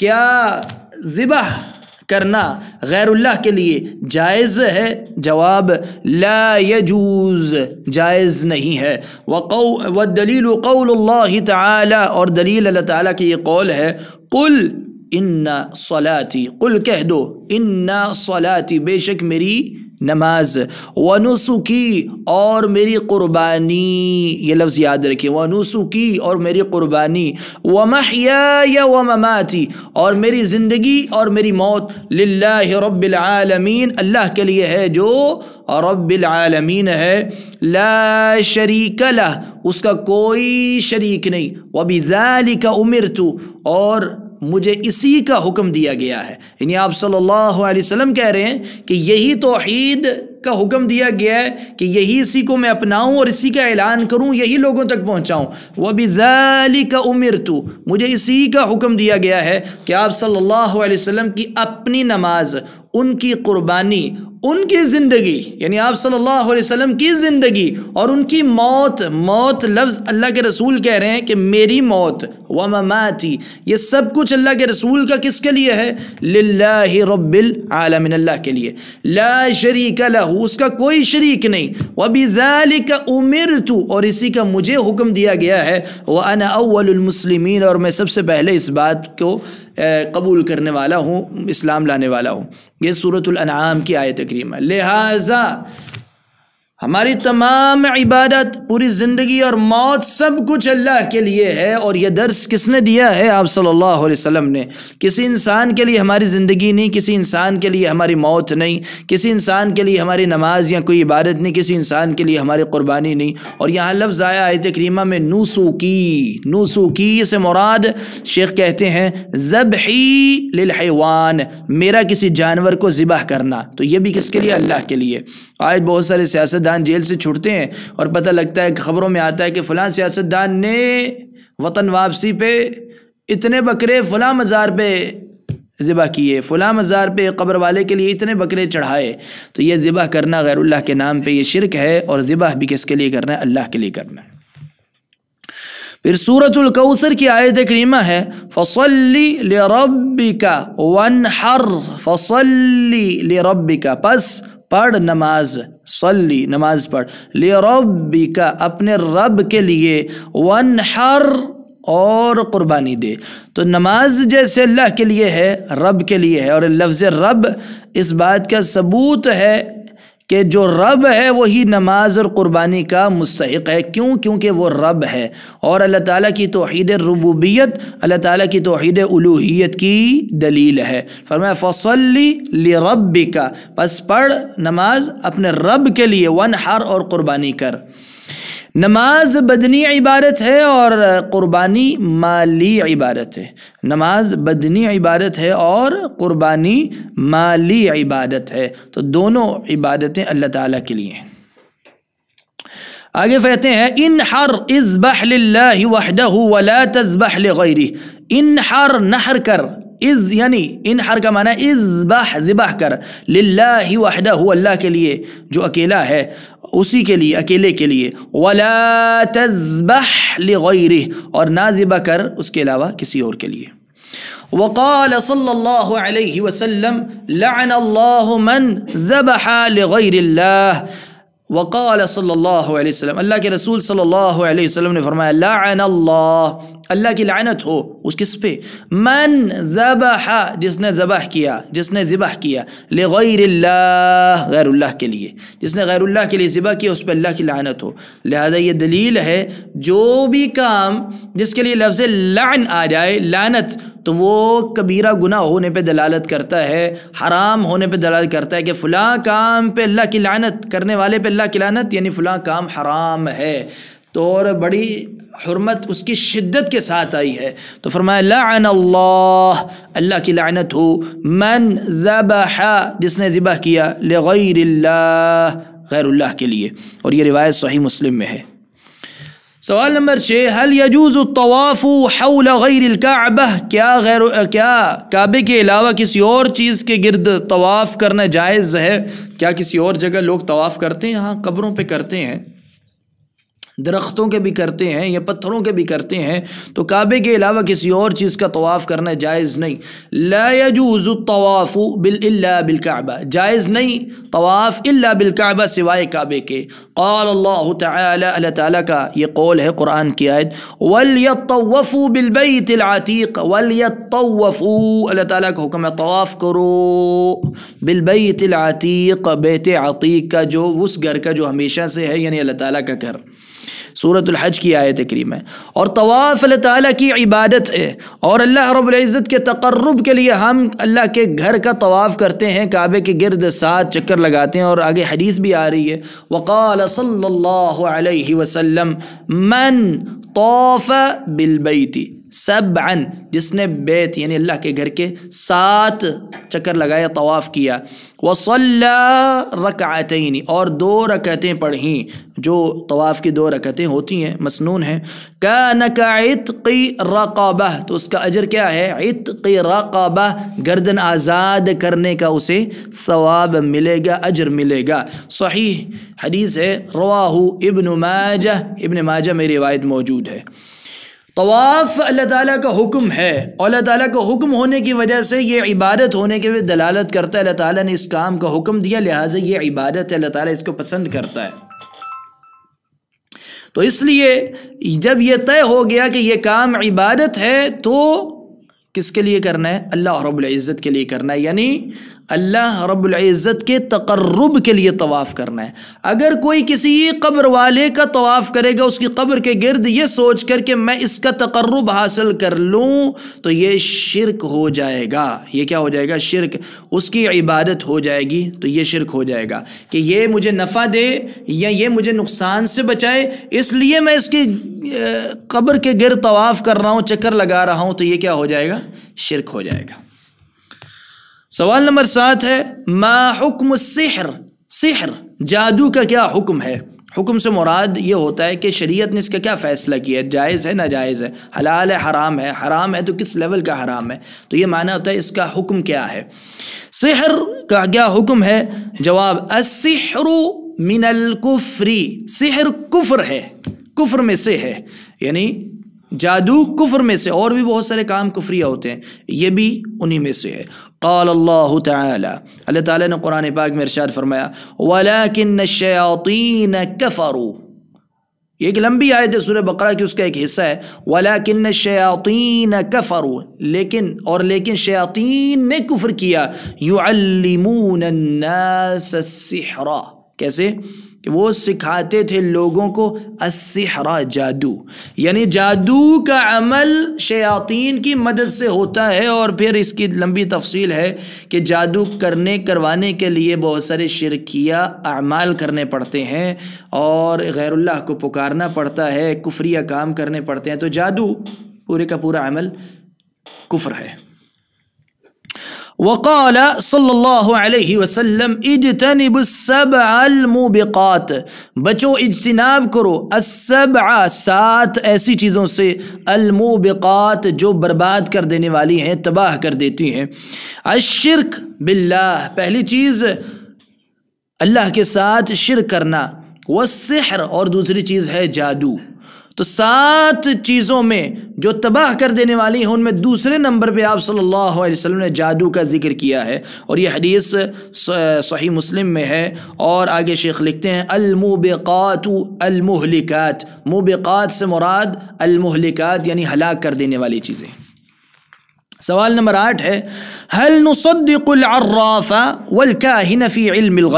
क्या ज़िबह करना गैरुल्लाह के लिए जायज़ है जवाब ला यजूज़ जायज़ नहीं है वक़ व दलील कौल ताला और दलील अल्लाह ताला की ये कौल है कुल इन्ना सलाती कुल कह दो इन्ना सलाती बेशक मेरी नमाज वनुसुकी और मेरी क़ुरबानी ये लफ्ज़ याद रखिए वनुसुकी और मेरी क़ुरबानी महिया या ममाती और मेरी ज़िंदगी और मेरी मौत लाला रबालमीन अल्लाह के लिए है जो रबालमीन है ला शरीक ला उसका कोई शरीक नहीं वबिज़ालिक उमिर और मुझे इसी का हुक्म दिया गया है यानी आप सल्लल्लाहु अलैहि वसल्लम कह रहे हैं कि यही तोहद का हुक्म दिया गया है कि यही इसी को मैं अपनाऊं और इसी का ऐलान करूं यही लोगों तक पहुंचाऊं वह बिजाली का उमिर तू मुझे इसी का हुक्म दिया गया है कि आप सल्लल्लाहु अलैहि वसल्लम की अपनी नमाज उनकी क़ुरबानी उनकी ज़िंदगी यानी आप सल्लल्लाहु अलैहि वसल्लम की ज़िंदगी और उनकी मौत मौत लफ्ज़ अल्लाह के रसूल कह रहे हैं कि मेरी मौत व ममाती ये सब कुछ अल्लाह के रसूल का किसके लिए है लाला रब्बिल आलमिन अल्लाह के लिए ला शरीक लहू उसका कोई शरीक नहीं वबी का उमिर तू और इसी का मुझे हुक्म दिया गया है व अन अव्वलमसलिमिन और मैं सबसे पहले इस बात को कबूल करने वाला हूँ इस्लाम लाने वाला हूँ ये अनाम की आयत करीमा लिहाजा हमारी तमाम इबादत पूरी ज़िंदगी और मौत सब कुछ अल्लाह के लिए है और यह दर्स किसने दिया है आप सल्लल्लाहु अलैहि वसल्लम ने किसी इंसान के लिए हमारी ज़िंदगी नहीं किसी इंसान के लिए हमारी मौत नहीं किसी इंसान के लिए हमारी नमाज या कोई इबादत नहीं किसी इंसान के लिए हमारी क़ुरबानी नहीं और यहाँ लफ्ज़ आया आयत करीमा में नूसुकी नूसुकी से मुराद शेख कहते हैं ज़ब ही लिलहवान मेरा किसी जानवर को ज़िबह करना तो ये भी किसके लिए अल्लाह के लिए आज बहुत सारे सियासतदान जेल से छूटते हैं और पता लगता है कि ख़बरों में आता है कि फ़लाँ सियासतदान ने वतन वापसी पे इतने बकरे फ़लाँ मज़ार पे ज़िबा किए फ़लाँ मज़ार पे कब्र वाले के लिए इतने बकरे चढ़ाए तो ये ज़िबा करना गैरुल्लाह के नाम पर यह शिरक है और ज़िबा भी किसके लिए करना है अल्लाह के लिए करना है फिर सूरतलकौसर की आयत करीमा है फसल्ली ले का वन हर फसली का पढ़ नमाज सली नमाज पढ़ ले रबी का अपने रब के लिए वन हर और क़ुरबानी दे तो नमाज जैसे अल्लाह के लिए है रब के लिए है और लफ्ज़ रब इस बात का सबूत है कि जो रब है वही नमाज और क़ुरबानी का मुस्तक है क्यों क्योंकि वो रब है और अल्लाह ताला की तोहद रबूबियत अल्लाह ताला की तोहद उलूहियत की दलील है फरमाया फसली रब का बस पढ़ नमाज अपने रब के लिए वन हर और क़ुरबानी कर नमाज बदनी इबारत है और क़ुरबानी माली इबारत है नमाज बदनी इबारत है और क़ुरबानी माली इबादत है तो दोनों इबादतें अल्लाह ताला के लिए हैं आगे कहते हैं इन हर इज़ बहल वहदह वला तज़बह गैरी انحر نحر کر اذ یعنی يعني انحر کا معنی اذبح ذبح کر للہ وحدہ هو اللہ کے لیے جو اکیلا ہے اسی کے لیے اکیلے کے لیے ولا تذبح لغیره اور نہ ذبح کر اس کے علاوہ کسی اور کے لیے وقال صلى الله عليه وسلم لعن الله من ذبح لغير الله وقال صلى الله عليه وسلم اللہ کے رسول صلى الله عليه وسلم نے فرمایا لعن الله अल्लाह की लानत हो उस किस पे मन जबह जिसने जबह किया जिसने बाह किया ले गैरुल्लाह के लिए जिसने गैरुल्लाह के लिए बाह किया उस पर अल्लाह की लानत हो लिहाजा ये दलील है जो भी काम जिसके लिए लफ्ज़ लान आ जाए लानत तो वो कबीरा गुना होने पे दलालत करता है हराम होने पे दलालत करता है कि फ़लाँ काम पे अल्लाह की लानत करने वाले पे अल्लाह की लानत यानी फ़लाँ काम हराम है तो और बड़ी हरमत उसकी शिद्दत के साथ आई है तो फरमाया लान अल्लाह अल्लाह की लानत हो मन ज़बह जिसने ज़िबा किया लगैरल्ला गैरुल्लाह के लिए और ये रिवायत सही मुस्लिम में है सवाल नंबर छः हल यजूज़ तवाफ़ हौल क्या गैर क्या काबे के अलावा किसी और चीज़ के गिरद तवाफ़ करना जायज़ है क्या किसी और जगह लोग तवाफ़ करते हैं यहाँ कब्रों पर करते हैं दरख्तों के भी करते हैं या पत्थरों के भी करते हैं तो काबे के अलावा किसी और चीज़ का तवाफ़ करना जायज़ नहीं लाजूज़ तवाफ़ बिल बिलकाबा जायज़ नहीं तवाफ़ अल्ला बिलकाबा सिवाय काबे के कौल अल्लाह का ये कौल है कुरान की आयत वलतवफ़ू बिलबईतिलआतीक वलतवफ़ू अल्लाह ताली का हुक्म है तवाफ़ करो बिलबईतिलआतीक बेत आतीक का जो उस घर का जो हमेशा से है यानी अल्लाह ताली का घर सूरत हज की आयत करीम है और तवाफ़ अल्लाह ताला की इबादत है और अल्लाह रब्ज़त के तकर्रब के लिए हम अल्लाह के घर का तवाफ़ करते हैं काबे के गिरद सात चक्कर लगाते हैं और आगे हदीस भी आ रही है वक़ाल सल्ला वसम मन तोफ़ बिलबई अन जिसने बैत यानी अल्लाह के घर के सात चक्कर लगाया तवाफ़ किया वसल्ला रकातनी और दो रकतें पढ़ी जो तवाफ़ की दो रकतें होती हैं मसनून हैं का की रकाबा तो उसका अजर क्या है की रकाबा गर्दन आज़ाद करने का उसे सवाब मिलेगा अजर मिलेगा सही हदीस है रवाहू इबन माजा इबन माजा मेरी रिवायत मौजूद है तवाफ़ अल्लाह ताला का हुक्म है और अल्लाह ताला का हुक्म होने की वजह से ये इबादत होने के लिए दलालत करता है अल्लाह ताला ने इस काम का हुक्म दिया लिहाजा ये इबादत है अल्लाह ताला इसको पसंद करता है तो इसलिए जब यह तय हो गया कि यह काम इबादत है तो किसके लिए करना है अल्लाह रब्ज़त के लिए करना है यानी अल्लाह रबुल्ज़त के तकर्रब के लिए तवाफ़ करना है अगर कोई किसी कब्र वाले का तवाफ़ करेगा उसकी कब्र के गिरद ये सोच कर के मैं इसका तकर्रब हासिल कर लूँ तो ये शिरक हो जाएगा ये क्या हो जाएगा शिरक उसकी इबादत हो जाएगी तो ये शिरक हो जाएगा कि ये मुझे नफ़ा दे या ये मुझे नुकसान से बचाए इसलिए मैं इसकी कब्र के गिर तवाफ़ कर रहा हूँ चक्कर लगा रहा हूँ तो ये क्या हो जाएगा शिरक हो जाएगा सवाल नंबर सात है मा हुक्म सिहर सिहर जादू का क्या हुक्म है हुक्म से मुराद ये होता है कि शरीयत ने इसका क्या फ़ैसला किया है जायज़ है ना जायज़ है हलाल है हराम है हराम है तो किस लेवल का हराम है तो ये माना होता है इसका हुक्म क्या है सिहर का क्या हुक्म है जवाब असहरु मिनल कुफरी सिहर कुफर है कुफर में से है यानी जादू कुफ़र में से और भी बहुत सारे काम कुफ्रिया होते हैं ये भी उन्हीं में से है قال الله تعالى الله تعالى ने कुरान पाक में इरशाद फरमाया वलाकिन शयातीन कफरू ये एक लंबी आयत है सूर्य बकरा की उसका एक हिस्सा है वलाकिन शयातीन कफरू लेकिन और लेकिन शयातीन ने कुफर किया युअल्लिमून الناس السحر कैसे वो सिखाते थे लोगों को असहरा जादू यानी जादू का अमल शयातीन की मदद से होता है और फिर इसकी लंबी तफसील है कि जादू करने करवाने के लिए बहुत सारे शिरकिया अमाल करने पड़ते हैं और गैरुल्लाह को पुकारना पड़ता है कुफरिया काम करने पड़ते हैं तो जादू पूरे का पूरा अमल कुफर है वक़ाल सल्लल्लाहु इजतनब मुबिकात बचो इजतनाब करो असब सात ऐसी चीज़ों से अलमुबिकात जो बर्बाद कर देने वाली हैं तबाह कर देती हैं अशिरक बिल्लाह पहली चीज़ अल्लाह के साथ शिर करना व सहर और दूसरी चीज़ है जादू तो सात चीज़ों में जो तबाह कर देने वाली हैं उनमें दूसरे नंबर पे आप सल्लल्लाहु अलैहि वसल्लम ने जादू का जिक्र किया है और यह हदीस सही मुस्लिम में है और आगे शेख लिखते हैं अलमुबक़ात अलमुहलिकात मुबक़ात से मुराद अलमुहलिकात यानी हलाक कर देने वाली चीज़ें सवाल नंबर आठ है हल नुसद्दिकल्राफ़ा वल काहिन फ़ी इल्म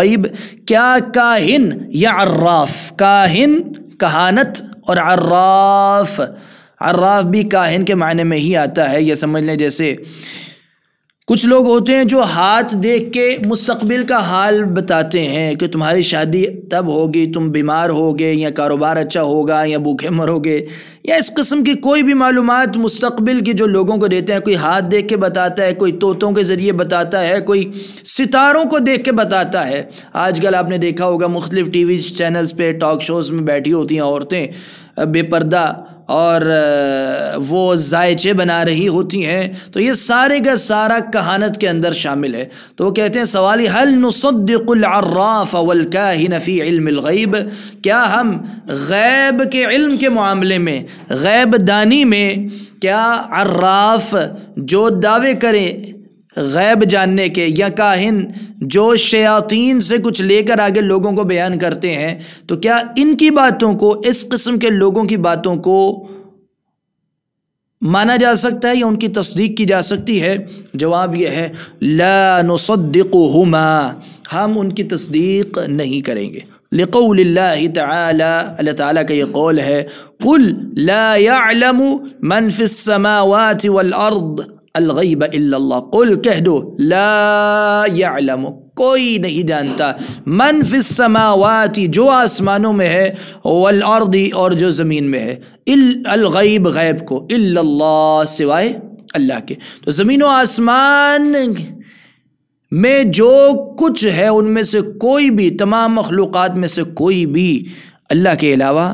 क्या काहिन या अर्राफ़ काहिन कहानत और अर्राफ अर्राफ भी काहिन के मायने में ही आता है यह समझ लें जैसे कुछ लोग होते हैं जो हाथ देख के मुस्तबिल का हाल बताते हैं कि तुम्हारी शादी तब होगी तुम बीमार होगे या कारोबार अच्छा होगा या भूखे मरोगे या इस किस्म की कोई भी मालूम मुस्तबिल की जो लोगों को देते हैं कोई हाथ देख के बताता है कोई तोतों के ज़रिए बताता है कोई सितारों को देख के बताता है आजकल आपने देखा होगा मुख्तलिफ़ टी वी चैनल्स पर टॉक शोज़ में बैठी होती हैं औरतें बेपर्दा और वो जायचे बना रही होती हैं तो ये सारे का सारा कहानत के अंदर शामिल है तो वो कहते हैं सवाल हल नसद्दर्राफ अवल का ही नफ़ी इल्मैब क्या हम गैब के इल्म के मामले में गैब दानी में क्या अर्राफ जो दावे करें गैब जानने के या काहिन जो शयातीन से कुछ लेकर आगे लोगों को बयान करते हैं तो क्या इनकी बातों को इस किस्म के लोगों की बातों को माना जा सकता है या उनकी तस्दीक की जा सकती है जवाब यह है ला नसदुमा हम उनकी तस्दीक नहीं करेंगे लकौल अल्लाह ताला का ये कौल है कुल ला यालम मनफ़िसमावात वल अर्द अलगैब अल्लाह कुल कह दो ला कोई नहीं जानता मन फिस जो आसमानों में है वल अर्दी और जो ज़मीन में है अलगैब गैब को अल्लाह सिवाय अल्लाह के तो ज़मीन व आसमान में जो कुछ है उनमें से कोई भी तमाम मखलूक़ात में से कोई भी अल्लाह के अलावा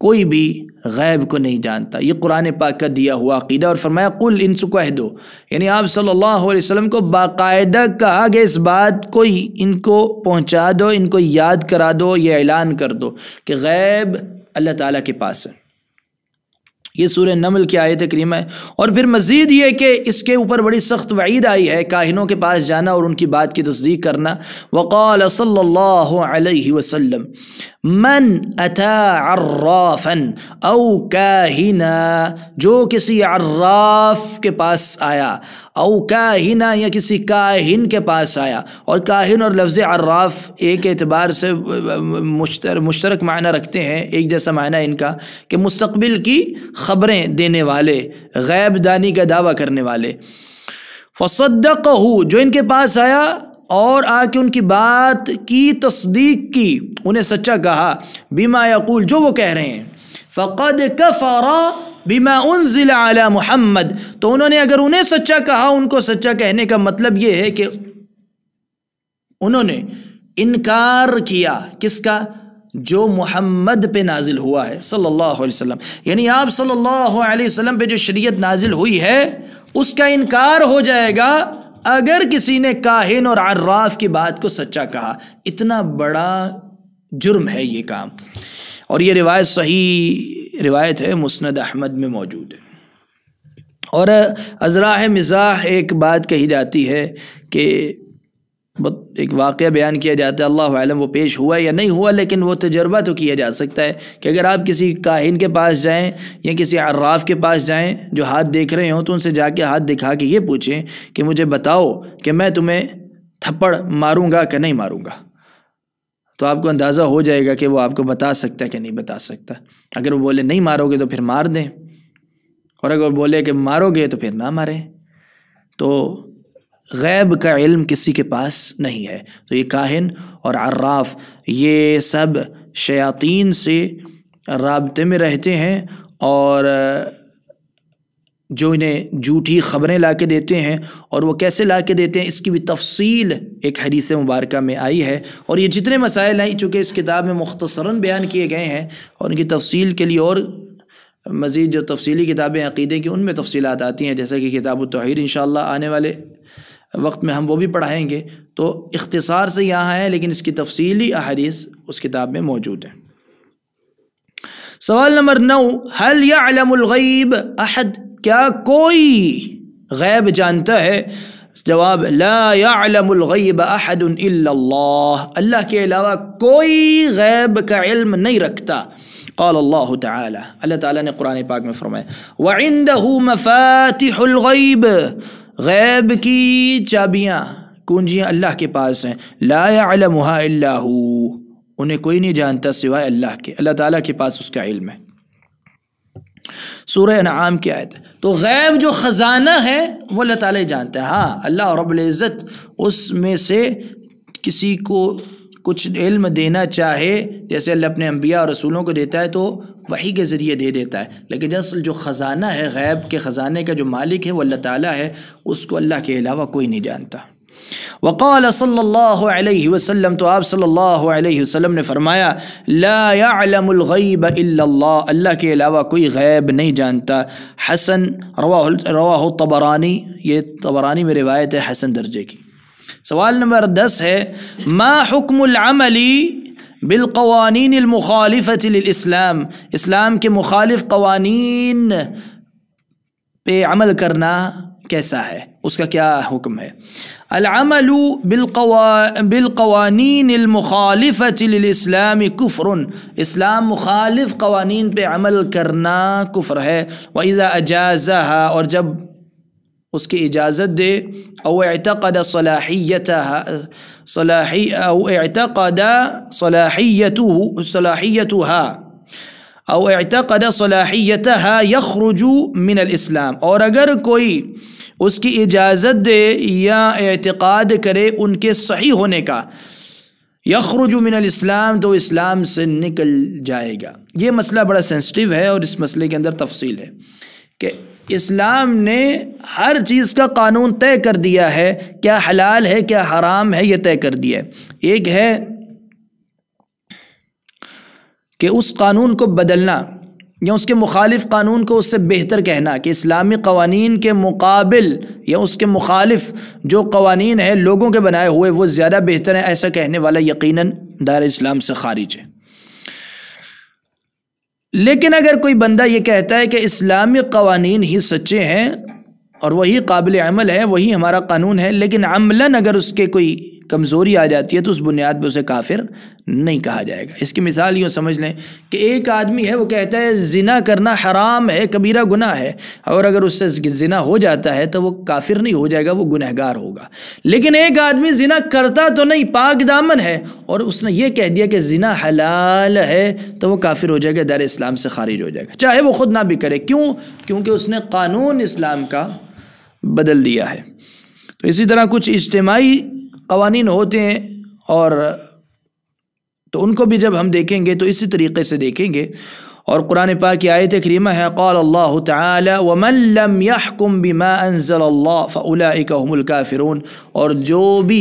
कोई भी गैब को नहीं जानता ये कुरान पाक का दिया हुआ अकीदा और फरमाया कुल इनसे कह दो यानी आप सल्लल्लाहु अलैहि वसल्लम को बाकायदा कहा गया इस बात को ही इनको पहुंचा दो इनको याद करा दो ये ऐलान कर दो कि गैब अल्लाह ताला के पास है ये सूर्य नमल की आयत करीम है और फिर मज़ीद ये कि इसके ऊपर बड़ी सख्त वईद आई है काहिनों के पास जाना और उनकी बात की तस्दीक करना वक़ाल सल्ला अलैहि मन अथा अर्राफन औ काहिना जो किसी अर्राफ के पास आया औ काहिना या किसी काहिन के पास आया और काहिन और लफ्ज़ अर्राफ एक एतबार से मुश्तर मुश्तरक मायना रखते हैं एक जैसा मायना इनका कि मुस्तबिल की ख़बरें देने वाले गैब दानी का दावा करने वाले फसदक हो जो इनके पास आया और आके उनकी बात की तस्दीक की उन्हें सच्चा कहा बीमा याकूल जो वो कह रहे हैं फ़कद कफ़ारा बीमा उन ज़िला आला तो उन्होंने अगर उन्हें सच्चा कहा उनको सच्चा कहने का मतलब ये है कि उन्होंने इनकार किया किसका जो मोहम्मद पे नाजिल हुआ है सल्लल्लाहु अलैहि वसल्लम यानी आप सल्लल्लाहु अलैहि वसल्लम पे जो शरीयत नाजिल हुई है उसका इनकार हो जाएगा अगर किसी ने काहिन और अर्राफ की बात को सच्चा कहा इतना बड़ा जुर्म है ये काम और ये रिवायत सही रिवायत है मुस्ंद अहमद में मौजूद है और अजराह मिजाह एक बात कही जाती है कि एक वाक़ बयान किया जाता है अल्लाह आलम वो पेश हुआ या नहीं हुआ लेकिन वो तजर्बा तो किया जा सकता है कि अगर आप किसी काहिन के पास जाएं या किसी अर्राफ के पास जाएं जो हाथ देख रहे हों तो उनसे जाके हाथ दिखा के ये पूछें कि मुझे बताओ कि मैं तुम्हें थप्पड़ मारूंगा कि नहीं मारूंगा तो आपको अंदाज़ा हो जाएगा कि वो आपको बता सकता है कि नहीं बता सकता अगर वो बोले नहीं मारोगे तो फिर मार दें और अगर बोले कि मारोगे तो फिर ना मारें तो गैब का इल्म किसी के पास नहीं है तो ये काहिन और अर्राफ ये सब शयातीन से रबते में रहते हैं और जो इन्हें झूठी ख़बरें ला के देते हैं और वो कैसे ला के देते हैं इसकी भी तफसील एक हदीस मुबारक में आई है और ये जितने मसाइल हैं चूँकि इस किताब में मुख्तसरा बयान किए गए हैं और इनकी तफसील के लिए और मज़ीद जो तफसीली किताबें अक़ीदे की उनमें तफसीत आती हैं जैसे कि किताब तोहर इन आने वाले वक्त में हम वो भी पढ़ाएंगे तो इख्तसार से यहाँ है लेकिन इसकी तफसीली अहदीस उस किताब में मौजूद है सवाल नंबर नौ हल यालमगैब अहद क्या कोई गैब जानता है जवाब लामगैब अहद अल्लाह के अलावा कोई गैब का इल्म नहीं रखता قال الله تعالى अल्लाह ताला ने कुरान पाक में फरमाया वंदहु मफातिहुल गैब गैब की चाबियाँ कुंजियाँ अल्लाह के पास हैं लाया अल्लाह उन्हें कोई नहीं जानता सिवाय अल्लाह के अल्लाह ताला के पास उसका इल्म है सूर्य नाम की आयत तो गैब जो ख़जाना है वो अल्लाह ताला जानता है हाँ अल्लाह रबुल्ज़त उसमें से किसी को कुछ इल्म देना चाहे जैसे अल्लाह अपने अम्बिया और रसूलों को देता है तो वही के ज़रिए दे देता है लेकिन असल जो ख़ज़ाना है गैब के ख़ज़ाने का जो मालिक है वो अल्लाह ताला है उसको अल्लाह के अलावा कोई नहीं जानता वक़ाल सल्ला वसम तो आप सल्ला वसम ने फ़रमाया लायालमग़ैब अल्लाह के अलावा कोई गैब नहीं जानता हसन رواه रवा तबरानी ये तबरानी में रिवायत है हसन दर्जे की सवाल नंबर दस है मा العمل बिलकवानीमखालफ़तलाम इस्लाम के मुखालफ़ कवानीन पे अमल करना कैसा है उसका क्या हुक्म है अलमल बिलकवानीमखालफ़तलाम कुफ़र इस्लाम मुखालिफ कवानीन पे अमल करना कुफ़र है वज़ा अजाज़ा और जब उसकी इजाज़त दे अवतद सलाहियत सलाही अवतद सलाहियत सलाहियत अवतद सलाहियत यखरजू इस्लाम और अगर कोई उसकी इजाज़त दे या एतक़ाद करे उनके सही होने का यखरजू मिनलाम तो इस्लाम से निकल जाएगा ये मसला बड़ा सेंसिटिव है और इस मसले के अंदर तफसील है कि इस्लाम ने हर चीज़ का कानून तय कर दिया है क्या हलाल है क्या हराम है यह तय कर दिया है एक है कि उस कानून को बदलना या उसके मुखालिफ कानून को उससे बेहतर कहना कि इस्लामी कवानीन के मुक़ाबल या उसके मुखालिफ जो कवानीन है लोगों के बनाए हुए वो ज़्यादा बेहतर हैं ऐसा कहने वाला यकीनन दार इस्लाम से खारिज है लेकिन अगर कोई बंदा ये कहता है कि इस्लामी कवानीन ही सच्चे हैं और वही काबिल अमल है वही हमारा कानून है लेकिन अमला अगर उसके कोई कमज़ोरी आ जाती है तो उस बुनियाद पर उसे काफिर नहीं कहा जाएगा इसकी मिसाल यूँ समझ लें कि एक आदमी है वो कहता है ज़िना करना हराम है कबीरा गुना है और अगर उससे ज़िना हो जाता है तो वो काफिर नहीं हो जाएगा वो गुनहगार होगा लेकिन एक आदमी ज़िना करता तो नहीं पाक दामन है और उसने ये कह दिया कि ज़िना हलाल है तो वो काफिर हो जाएगा दार इस्लाम से खारिज हो जाएगा चाहे वो ख़ुद ना भी करे क्यों क्योंकि उसने कानून इस्लाम का बदल दिया है तो इसी तरह कुछ इज्तमाही कवानीन होते हैं और तो उनको भी जब हम देखेंगे तो इसी तरीके से देखेंगे और कुरान पा की आयत करीमा है कौल अल्लाह तमल्लम यहकुम बिमा अनजल्ला फ़लाका फ़िरून और जो भी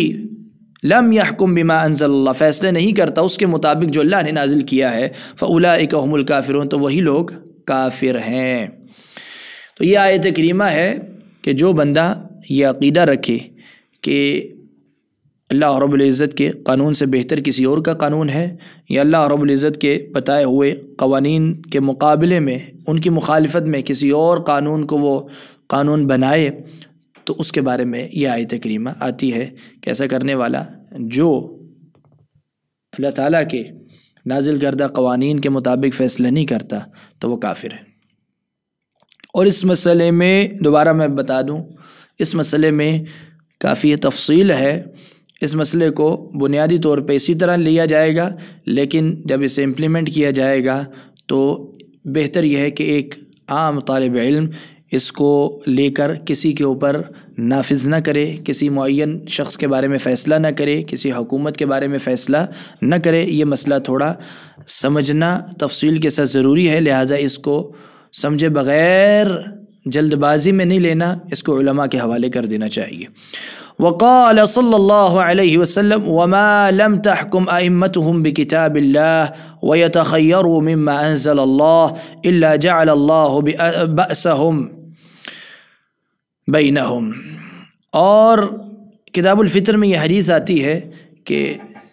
लम यहकुम बिमा अनजल्ला फ़ैसले नहीं करता उसके मुताबिक जो अल्लाह ने नाजिल किया है फ़लाका फ़िरून तो वही लोग काफिर हैं तो ये आयत करीमा है कि जो बंदा ये अकीदा रखे कि अल्लाह रब्ज़त के कानून से बेहतर किसी और का कानून है या अल्लाह रब्ज़त के बताए हुए कवानीन के मुकाबले में उनकी मुखालफत में किसी और कानून को वो कानून बनाए तो उसके बारे में यह आयत करीमा आती है कि ऐसा करने वाला जो अल्लाह ताला के नाजिल करदा कवानीन के मुताबिक फ़ैसला नहीं करता तो वो काफिर है और इस मसले में दोबारा मैं बता दूँ इस मसले में काफ़ी तफसील है इस मसले को बुनियादी तौर पे इसी तरह लिया जाएगा लेकिन जब इसे इम्प्लीमेंट किया जाएगा तो बेहतर यह है कि एक आम तालब इल्म इसको लेकर किसी के ऊपर नाफिज ना करे किसी मुन शख्स के बारे में फ़ैसला ना करे किसी हुकूमत के बारे में फ़ैसला ना करे ये मसला थोड़ा समझना तफसील के साथ ज़रूरी है लिहाजा इसको समझे बग़ैर जल्दबाजी में नहीं लेना इसको उलमा के हवाले कर देना चाहिए वक़ाल सल्लल्लाहु वसल्लम वमा लम तहकुम अइम्मतुहुम बिकिताबिल्लाह व यतखय्यरू मिम्मा अंज़ल अल्लाह इल्ला जअल अल्लाह बअसहुम बैनहुम और किताबुल फितर में यह हदीस आती है कि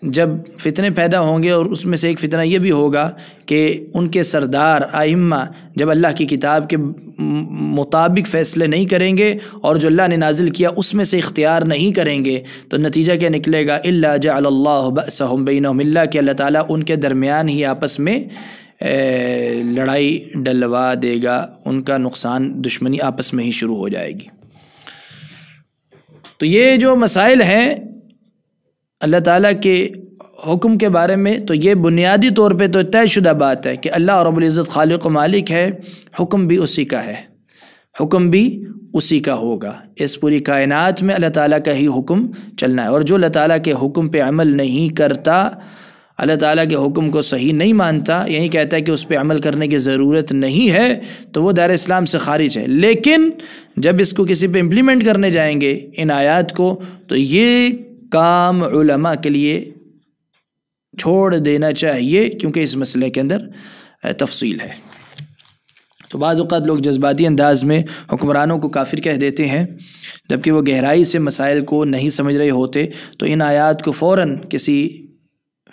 जब फितने पैदा होंगे और उसमें से एक फ़ितना ये भी होगा कि उनके सरदार आइम्मा जब अल्लाह की किताब के मुताबिक फ़ैसले नहीं करेंगे और जो अल्लाह ने नाजिल किया उसमें से इख्तियार नहीं करेंगे तो नतीजा क्या निकलेगा अल्ला जल्लाबैनमिल्ला कि अल्लाह ताली उनके दरमियान ही आपस में लड़ाई डलवा देगा उनका नुकसान दुश्मनी आपस में ही शुरू हो जाएगी तो ये जो मसाइल हैं अल्लाह ताला के हुक्म के बारे में तो ये बुनियादी तौर पे तो तयशुदा बात है कि अल्लाह रबुल्ज़त खालिक मालिक है हुक्म भी उसी का है हुक्म भी उसी का होगा इस पूरी कायनात में अल्लाह ताला का ही हुक्म चलना है और जो अल्लाह ताला के हुक्म पे अमल नहीं करता अल्लाह ताला के हुक्म को सही नहीं मानता यही कहता है कि उस पर अमल करने की ज़रूरत नहीं है तो वो दार इस्लाम से खारिज है लेकिन जब इसको किसी पे इम्प्लीमेंट करने जाएंगे इन आयात को तो ये काम उलमा के लिए छोड़ देना चाहिए क्योंकि इस मसले के अंदर तफसील है तो बाज़ात लोग जज्बाती अंदाज़ में हुक्मरानों को काफिर कह देते हैं जबकि वो गहराई से मसाइल को नहीं समझ रहे होते तो इन आयात को फ़ौर किसी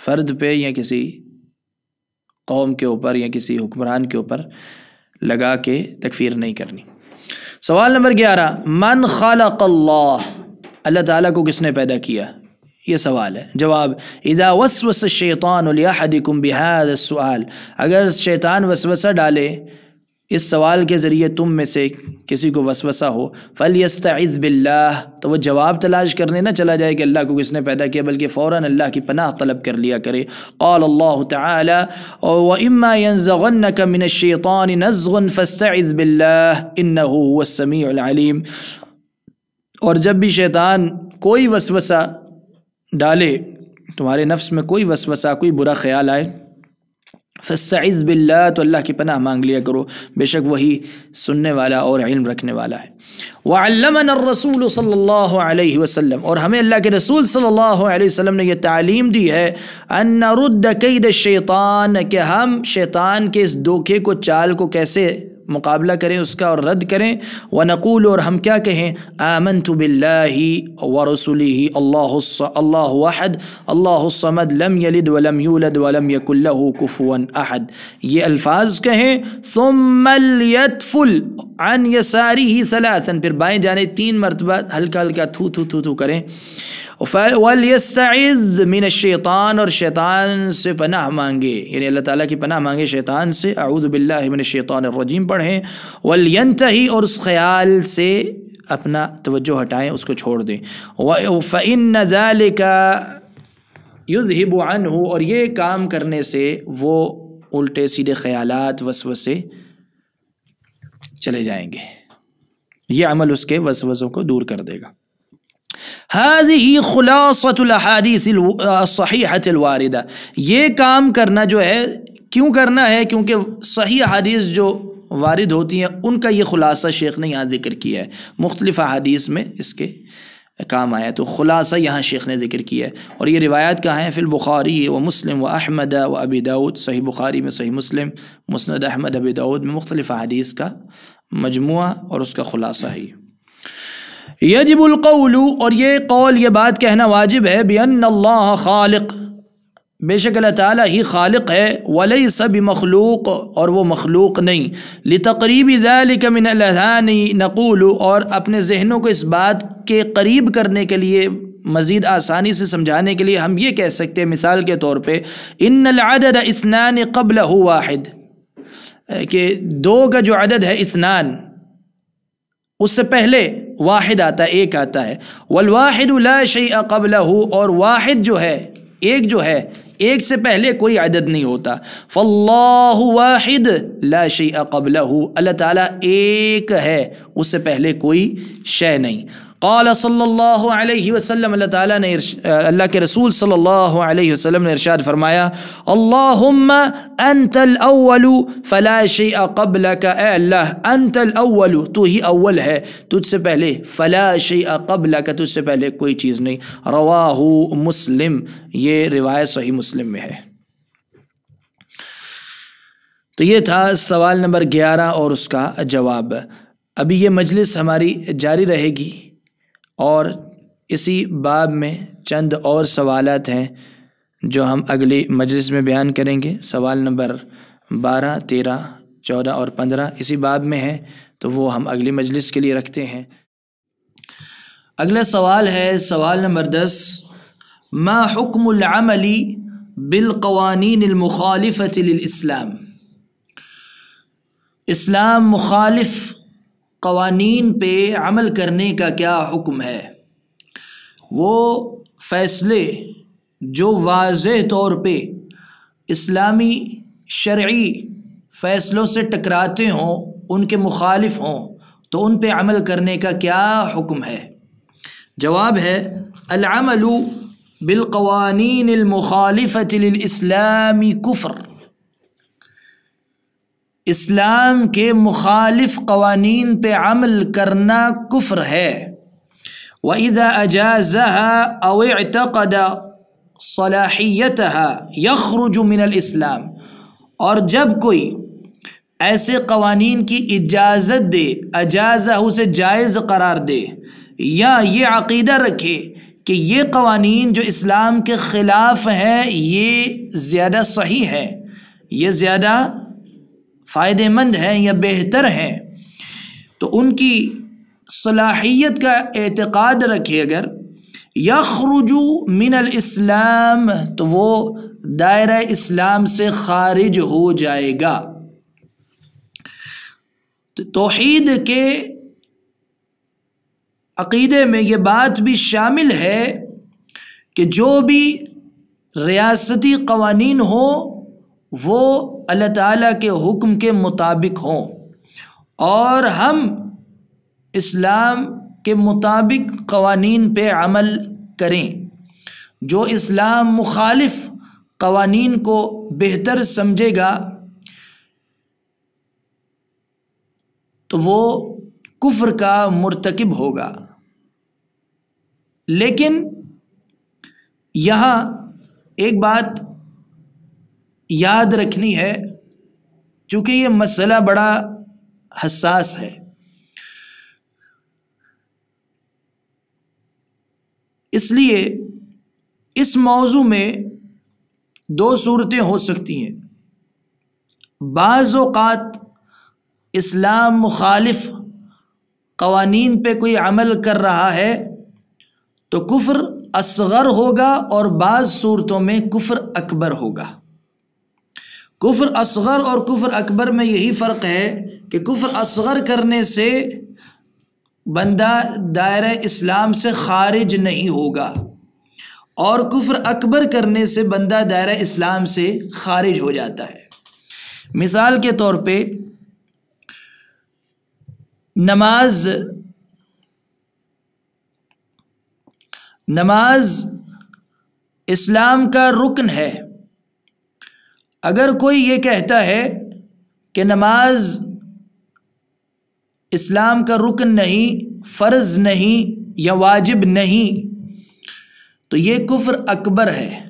फ़र्द पे या किसी कौम के ऊपर या किसी हुक्मरान के ऊपर लगा के तकफीर नहीं करनी सवाल नंबर ग्यारह मन खाल अल्लाह ताला को किसने पैदा किया ये सवाल है जवाब इदा वसवस शैतानदिकुम बिहार सवाल अगर शैतान वसवसा डाले इस सवाल के ज़रिए तुम में से किसी को वसवसा हो फल यस्तज़ बिल्ला तो वह जवाब तलाश करने ना चला जाए कि अल्लाह को किसने पैदा किया बल्कि फ़ौर अल्लाह की पनाह तलब कर लिया करे कौल अल्लाह शैतान नज़न फ़स्तज़ बिल्ला इन अलीम और जब भी शैतान कोई वसवसा डाले तुम्हारे नफ्स में कोई वसवसा कोई बुरा ख्याल आए फस्ज़ बिल्ला तो अल्लाह की पनाह मांग लिया करो बेशक वही सुनने वाला और इल्म रखने वाला है वालमन रसूल सल्लल्लाहु अलैहि वसल्लम और हमें अल्लाह के रसूल सल्लल्लाहु अलैहि वसल्लम ने यह तालीम दी है अन रुद्द कैद शैतान के हम शैतान के इस धोखे को चाल को कैसे मुकाबला करें उसका और रद्द करें व नकूल और हम क्या कहें आमन तो बिल्लाही व रसुली अल्लाह अहद अल्लासमद लम यलिद वलम यूलद वलम यकुल्लहु अहद ये अल्फाज कहें सुमलयतफुल अन यसारी ही सलासन फिर बाएँ जाने तीन मरतबा हल्का हल्का थू थू थू थू करें वलियस्ताइज मिन शैतान और शैतान से पनाह मांगे यानी अल्लाह ताला की पनाह मांगे शैतान से आऊदबिल्ला मिन शैतान रजीम पढ़ें वलियंत ही और उस ख्याल से अपना तवज्जो हटाएं उसको छोड़ दें व फ़िन नज़ाल का युद्धिबान हो और ये काम करने से वो उल्टे सीधे ख्यालात वसवसे चले जाएंगे ये अमल उसके वसवसों को दूर कर देगा हाजी खुलासतलहदीसहीहत वारदा ये काम करना जो है क्यों करना है क्योंकि सही हदीस जो वारद होती हैं उनका ये ख़ुलासा शेख ने यहाँ ज़िक्र किया है मुख्तलिफ़ अदीस में इसके काम आया तो ख़ुलासा यहाँ शेख ने ज़िक्र किया है और ये रिवायत कहाँ हैं फिल बुखारी व मुस्लिम व अहमद व अबी दाऊद सही बुखारी में सही मुस्लिम मुस्ंद अहमद अबी दाऊद में मुख्तलिफ़ अदीस का मजमु और उसका ख़ुलासा है यजबुलकौल और ये कौल ये बात कहना वाजिब है बेअन खालिक बेशक अल्लाह ही खालिक है वलई सब मखलूक और वो मखलूक नहीं लतकरीबी ज़ालिकमिनहानी नकूलू और अपने जहनों को इस बात के करीब करने के लिए मज़ीद आसानी से समझाने के लिए हम ये कह सकते हैं मिसाल के तौर पर इनद इसनान कबल वाहिद के दो का जो अदद है इसनान उससे पहले वाहिद आता है एक आता है वलवाद उलाशी ला शई और वाहिद जो है एक जो है एक से पहले कोई आदत नहीं होता फल्ला वाहिद ला शई कबल अल्लाह ताली एक है उससे पहले कोई शय नहीं कौल सल्ला वसम अल्लाह ताली ने अल्लाह के रसूल सल्ला वसम ने इरशाद फरमाया अल्लातलू फ़ला कबल का अल्लाह अनतलू तो ही अव्वल है तुझसे पहले फ़ला कबल का तुझसे पहले कोई चीज़ नहीं रवाहू मुस्लिम ये रिवायत सही मुस्लिम में है तो ये था सवाल नंबर ग्यारह और उसका जवाब अभी ये मजलिस हमारी जारी रहेगी और इसी बाब में चंद और सवालत हैं जो हम अगली मजलिस में बयान करेंगे सवाल नंबर बारह तेरह चौदह और पंद्रह इसी बाब में है तो वो हम अगली मजलिस के लिए रखते हैं अगला सवाल है सवाल नंबर दस मा हुक्मली बिलकवानीमखालफ़तलाम इस्लाम मुखालिफ कवानीन पे अमल करने का क्या हुक्म है वो फ़ैसले जो वाज तौर पे इस्लामी शर्य फ़ैसलों से टकराते हों उनके मुखालिफ हों तो उन पे अमल करने का क्या हुक्म है जवाब है अलमलू बिलकवानीन इस्लामी कुफ़र इस्लाम के मुखालिफ कवानीन पे अमल करना कुफ्र है वज़ा अजाज़ा अवतकद सलाहियत यखरुज इस्लाम और जब कोई ऐसे कवानीन की इजाज़त दे अजाज़ा उसे जायज़ करार दे या ये अकीदा रखे कि ये कवानीन जो इस्लाम के ख़िलाफ़ हैं ये ज़्यादा सही है ये ज़्यादा फ़ायदेमंद हैं या बेहतर हैं तो उनकी सलाहियत का एतक़ाद रखे अगर यखरुजू मिनल इस्लाम तो वो दायरा इस्लाम से ख़ारिज हो जाएगा तोहद के अकीदे में ये बात भी शामिल है कि जो भी रियासती कवानीन हो वो अल्लाह ताला के हुक्म के मुताबिक हों और हम इस्लाम के मुताबिक कवानीन पे अमल करें जो इस्लाम मुखालिफ कवानीन को बेहतर समझेगा तो वो कुफ्र का मरतकब होगा लेकिन यहाँ एक बात याद रखनी है चूँकि ये मसला बड़ा हसास है इसलिए इस मौजू में दो सूरतें हो सकती हैं बाज़ात इस्लाम मुखालिफ कवानीन पे कोई अमल कर रहा है तो कुफ्र असगर होगा और बाज़ सूरतों में कुफ्र अकबर होगा कुफ्र असगर और कुफ्र अकबर में यही फ़र्क है कि कुफ्र असगर करने से बंदा दायर इस्लाम से खारिज नहीं होगा और कुफ्र अकबर करने से बंदा दायर इस्लाम से खारिज हो जाता है मिसाल के तौर पे नमाज नमाज इस्लाम का रुकन है अगर कोई ये कहता है कि नमाज इस्लाम का रुकन नहीं फ़र्ज़ नहीं या वाजिब नहीं तो ये कुफ्र अकबर है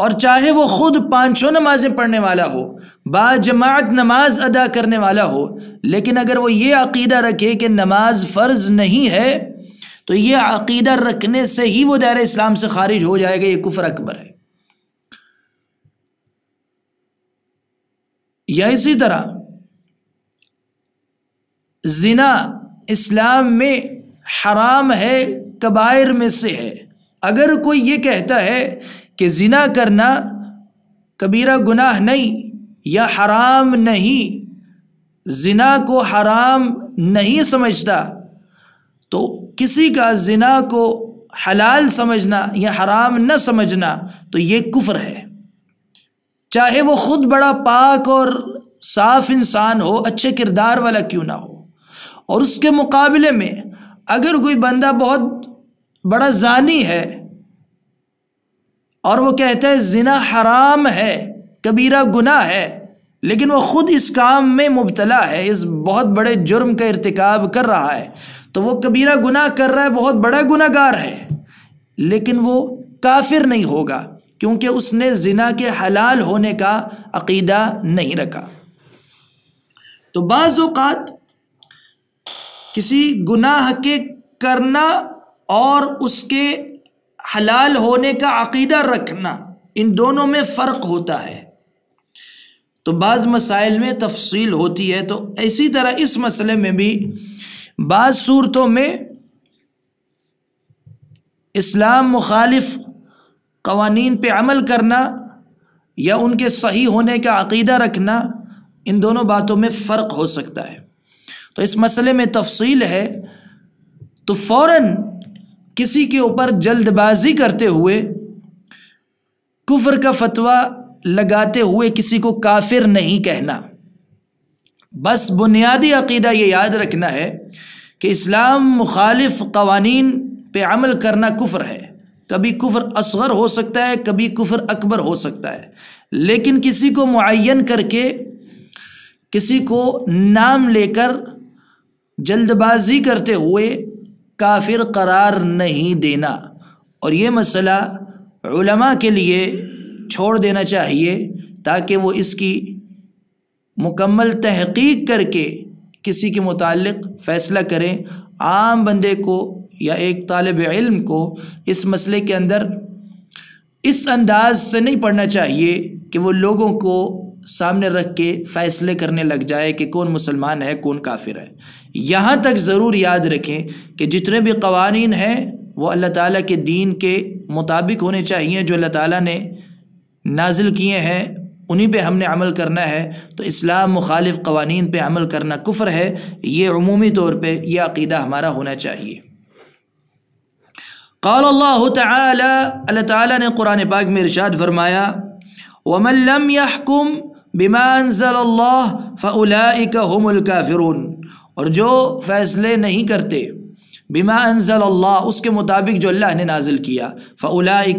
और चाहे वो ख़ुद पाँचों नमाज़ें पढ़ने वाला हो बाजमात नमाज अदा करने वाला हो लेकिन अगर वो ये अकीदा रखे कि नमाज फ़र्ज़ नहीं है तो ये अकीदा रखने से ही वो दायरा इस्लाम से खारिज हो जाएगा ये कुफ्र अकबर है या इसी तरह ज़िना इस्लाम में हराम है कबायर में से है अगर कोई ये कहता है कि ज़िना करना कबीरा गुनाह नहीं या हराम नहीं ज़िना को हराम नहीं समझता तो किसी का ज़िना को हलाल समझना या हराम न समझना तो ये कुफ्र है चाहे वो ख़ुद बड़ा पाक और साफ इंसान हो अच्छे किरदार वाला क्यों ना हो और उसके मुकाबले में अगर कोई बंदा बहुत बड़ा जानी है और वो कहता है ज़िना हराम है कबीरा गुना है लेकिन वो ख़ुद इस काम में मुबतला है इस बहुत बड़े जुर्म का इरतकब कर रहा है तो वो कबीरा गुना कर रहा है बहुत बड़ा गुनागार है लेकिन वो काफिर नहीं होगा क्योंकि उसने ज़िना के हलाल होने का अकीदा नहीं रखा तो बाज़ात किसी गुनाह के करना और उसके हलाल होने का अकीदा रखना इन दोनों में फ़र्क होता है तो बाज़ मसाइल में तफसील होती है तो इसी तरह इस मसले में भी बाज़ सूरतों में इस्लाम मुखालिफ कवानीन पे अमल करना या उनके सही होने का अकीदा रखना इन दोनों बातों में फ़र्क हो सकता है तो इस मसले में तफसील है तो फ़ौर किसी के ऊपर जल्दबाजी करते हुए कुफर का फतवा लगाते हुए किसी को काफिर नहीं कहना बस बुनियादी अकीदा ये याद रखना है कि इस्लाम मुखालिफ कवानीन पे अमल करना कुफ्र है कभी कुफर असगर हो सकता है कभी कुफर अकबर हो सकता है लेकिन किसी को मुन करके किसी को नाम लेकर जल्दबाजी करते हुए काफिर करार नहीं देना और ये मसला के लिए छोड़ देना चाहिए ताकि वो इसकी मुकम्मल तहकीक करके किसी के मुतल फ़ैसला करें आम बंदे को या एक तालब इल्म को इस मसले के अंदर इस अंदाज से नहीं पढ़ना चाहिए कि वो लोगों को सामने रख के फ़ैसले करने लग जाए कि कौन मुसलमान है कौन काफिर है यहाँ तक ज़रूर याद रखें कि जितने भी कवानीन हैं वो अल्लाह ताला के दीन के मुताबिक होने चाहिए जो अल्लाह ताला ने नाजिल किए हैं उन्हीं पे हमने अमल करना है तो इस्लाम मुखालिफ कवानीन पे अमल करना कुफ्र है ये अमूमी तौर पे ये अकीदा हमारा होना चाहिए क़ाल अल्लाह ताली ताली ने कुरान पाक में इरशाद फरमाया वमल्लम यहकुम बिमान फ़लाकाफ़िरून और जो फ़ैसले नहीं करते बिमा अनजल अल्लाह उसके मुताबिक जो अल्लाह ने नाजिल किया फ़लाइ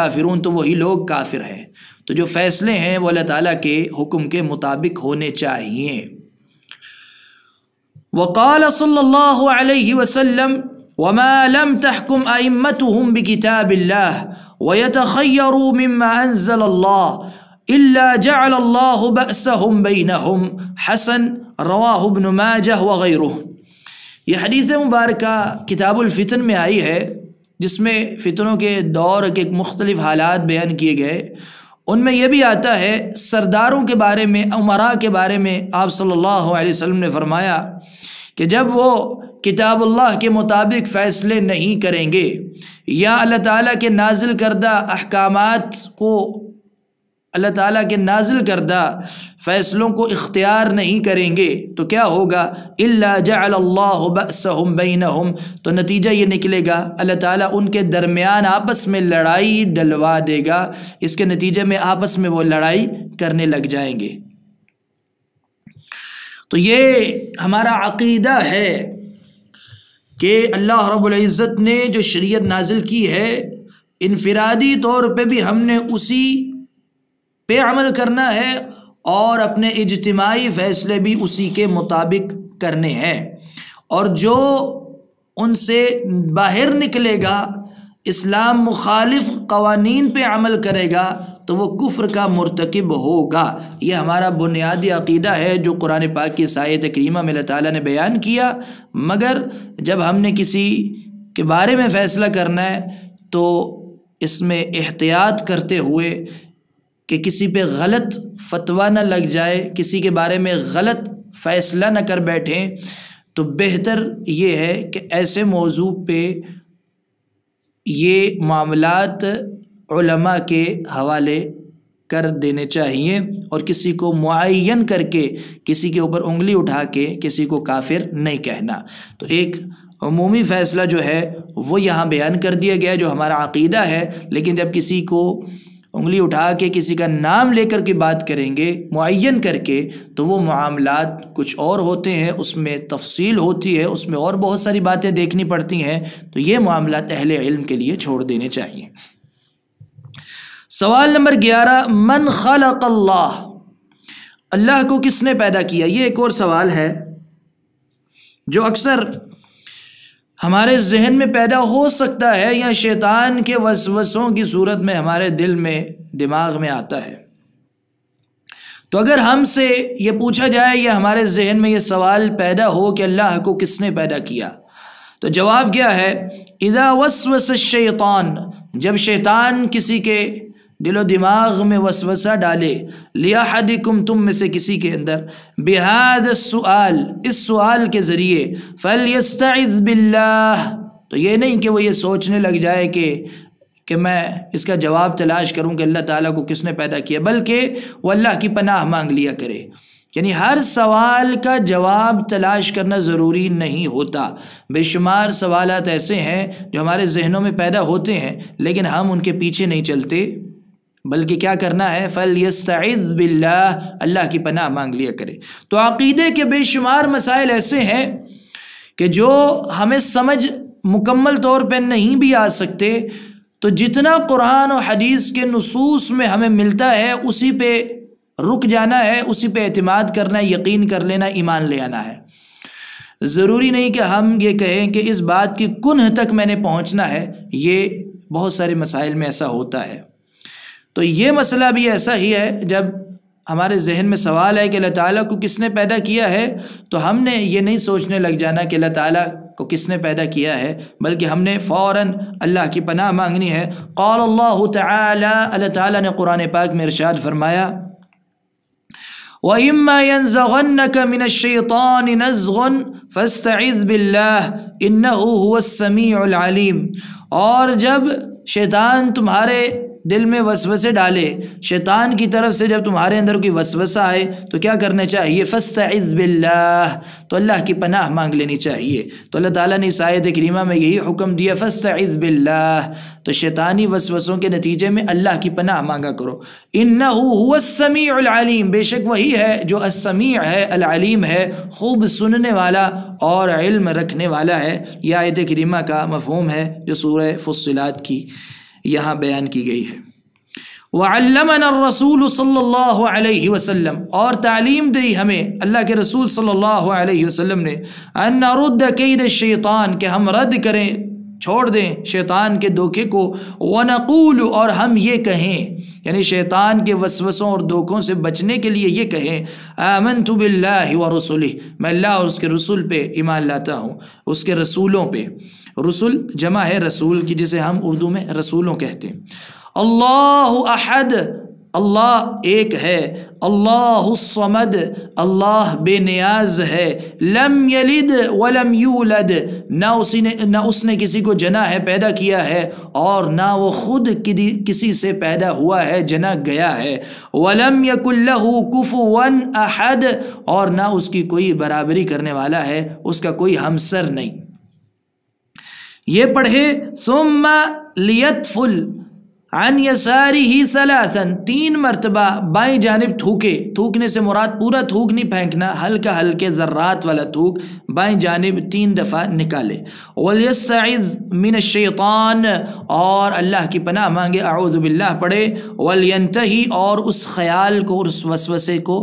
काफिरून तो वही लोग काफिर हैं तो जो फ़ैसले हैं वो अल्लाह ताली के हुक्म के मुताबिक होने चाहिए वक़ाल सल्लल्लाहु अलैहि वसल्लम وما لم تحكم أئمتهم بكتاب الله ويتخيروا مما أنزل الله إلا جعل الله بأسهم بينهم حسن रवाह इब्न माजह वगैरह यह हदीस मुबारक किताबुलफ़ितन में आई है जिसमें फ़ितनों के दौर के मुख्तलिफ़ हालात बयान किए गए उनमें यह भी आता है सरदारों के बारे में उमरा के बारे में आप सल्लल्लाहु अलैहि वसल्लम ने फरमाया कि जब वो किताबुल्लाह के मुताबिक फ़ैसले नहीं करेंगे या अल्लाह ताला के नाजिल करदा अहकाम को अल्लाह ताला के नाजिल करदा फ़ैसलों को इख्तियार नहीं करेंगे तो क्या होगा इल्ला जल्लाबसम बैन हम तो नतीजा ये निकलेगा अल्लाह ताला उनके दरमियान आपस में लड़ाई डलवा देगा इसके नतीजे में आपस में वो लड़ाई करने लग जाएंगे तो ये हमारा अकीदा है कि अल्लाह रब्ज़त ने जो शरीयत नाजिल की है इनफरादी तौर पे भी हमने उसी पे अमल करना है और अपने इजतमाही फ़ैसले भी उसी के मुताबिक करने हैं और जो उनसे बाहर निकलेगा इस्लाम मुखालिफ कवानीन पे अमल करेगा तो वो कुफ्र का मरतकब होगा यह हमारा बुनियादी अकीदा है जो कुरान पाक की सायत करीमा में ताली ने बयान किया मगर जब हमने किसी के बारे में फ़ैसला करना है तो इसमें एहतियात करते हुए कि किसी पे गलत फतवा ना लग जाए किसी के बारे में गलत फ़ैसला न कर बैठें तो बेहतर ये है कि ऐसे मौजू पे ये मामलात के हवाले कर देने चाहिए और किसी को मुन करके किसी के ऊपर उंगली उठा के किसी को काफिर नहीं कहना तो एक अमूमी फ़ैसला जो है वो यहाँ बयान कर दिया गया जो हमारा अकीदा है लेकिन जब किसी को उंगली उठा के किसी का नाम लेकर की बात करेंगे मुन करके तो वो मामलात कुछ और होते हैं उसमें तफसील होती है उसमें और बहुत सारी बातें देखनी पड़ती हैं तो ये मामला अहल इल्म के लिए छोड़ देने चाहिए सवाल नंबर ग्यारह मन खल अल्लाह अल्लाह को किसने पैदा किया ये एक और सवाल है जो अक्सर हमारे जहन में पैदा हो सकता है या शैतान के वसवसों की सूरत में हमारे दिल में दिमाग में आता है तो अगर हमसे ये पूछा जाए या हमारे जहन में ये सवाल पैदा हो कि अल्लाह को किसने पैदा किया तो जवाब क्या है इदा वसवस शैतान जब शैतान किसी के दिलो दिमाग में वसवसा डाले लिया हदिकुम तुम में से किसी के अंदर बेहद सवाल इस सवाल के ज़रिए फल बिल्लाह तो ये नहीं कि वो ये सोचने लग जाए कि कि मैं इसका जवाब तलाश करूं कि अल्लाह ताला को किसने पैदा किया बल्कि वो अल्लाह की पनाह मांग लिया करे यानी हर सवाल का जवाब तलाश करना ज़रूरी नहीं होता बेशुमार सवालत ऐसे हैं जो हमारे जहनों में पैदा होते हैं लेकिन हम उनके पीछे नहीं चलते बल्कि क्या करना है फ़ल यस्ताइज़ बिल्ला अल्लाह की पनाह मांग लिया करे तो अकीदे के बेशुमार मसाइल ऐसे हैं कि जो हमें समझ मुकम्मल तौर पर नहीं भी आ सकते तो जितना कुरान और हदीस के नसूस में हमें मिलता है उसी पे रुक जाना है उसी पे अतमाद करना यकीन कर लेना ईमान ले आना है ज़रूरी नहीं कि हम ये कहें कि इस बात की कुनह तक मैंने पहुँचना है ये बहुत सारे मसाइल में ऐसा होता है तो ये मसला भी ऐसा ही है जब हमारे जहन में सवाल है कि अल्लाह ताला को किसने पैदा किया है तो हमने ये नहीं सोचने लग जाना कि अल्लाह ताला को किसने पैदा किया है बल्कि हमने फ़ौर अल्लाह की पनाह मांगनी है कौल अल्लाह ताला ताला ने कुरान पाक में इरशाद फरमाया वम्मा और जब शैतान तुम्हारे दिल में वसवसे डाले शैतान की तरफ से जब तुम्हारे अंदर कोई वसवसा आए तो क्या करना चाहिए फस्त बिल्लाह तो अल्लाह की पनाह मांग लेनी चाहिए तो अल्लाह ताला ने इस करीमा में यही हुक्म दिया फस्त बिल्लाह तो शैतानी वसवसों के नतीजे में अल्लाह की पनाह मांगा करो इन हुसमीम बेशक वही है जो असमी है अलालीम है खूब सुनने वाला और इल्म रखने वाला है यह आयत करीमा का मफहम है जो सूर फसलात की यहाँ बयान की गई है वल्लमन सल्ला वसम और तालीम दी हमें अल्लाह के रसूल सल्लल्लाहु अलैहि ने अनरुद्द कैद शैतान के हम रद्द करें छोड़ दें शैतान के धोखे को वनकूल और हम ये कहें यानी शैतान के वसवसों और धोखों से बचने के लिए ये कहें अमन तो बिल्ला व रसुल मैं अल्लाह और उसके रसूल पे ईमान लाता हूँ उसके रसूलों पर रसुल जमा है रसूल की जिसे हम उर्दू में रसूलों कहते हैं अल्लाह अहद अल्लाह एक है अल्लाह समद अल्लाह बेनियाज है लम यलिद वलम यूलद ना उसी ने ना उसने किसी को जना है पैदा किया है और ना वो ख़ुद किसी से पैदा हुआ है जना गया है वलम यकुल्लहु कुफुवन अहद और ना उसकी कोई बराबरी करने वाला है उसका कोई हमसर नहीं ये पढ़े सुम लियतफुल अन यसारी ही सलासन तीन मरतबा बाई जानब थूके थूकने से मुराद पूरा थूक नहीं फेंकना हल्का हल्के ज़र्रात वाला थूक बाई जानब तीन दफ़ा निकाले वलयस्ताइज़ मिन शैतान और अल्लाह की पनाह मांगे आउदबिल्ला पढ़े वलयंत ही और उस ख्याल को उस वसवसे को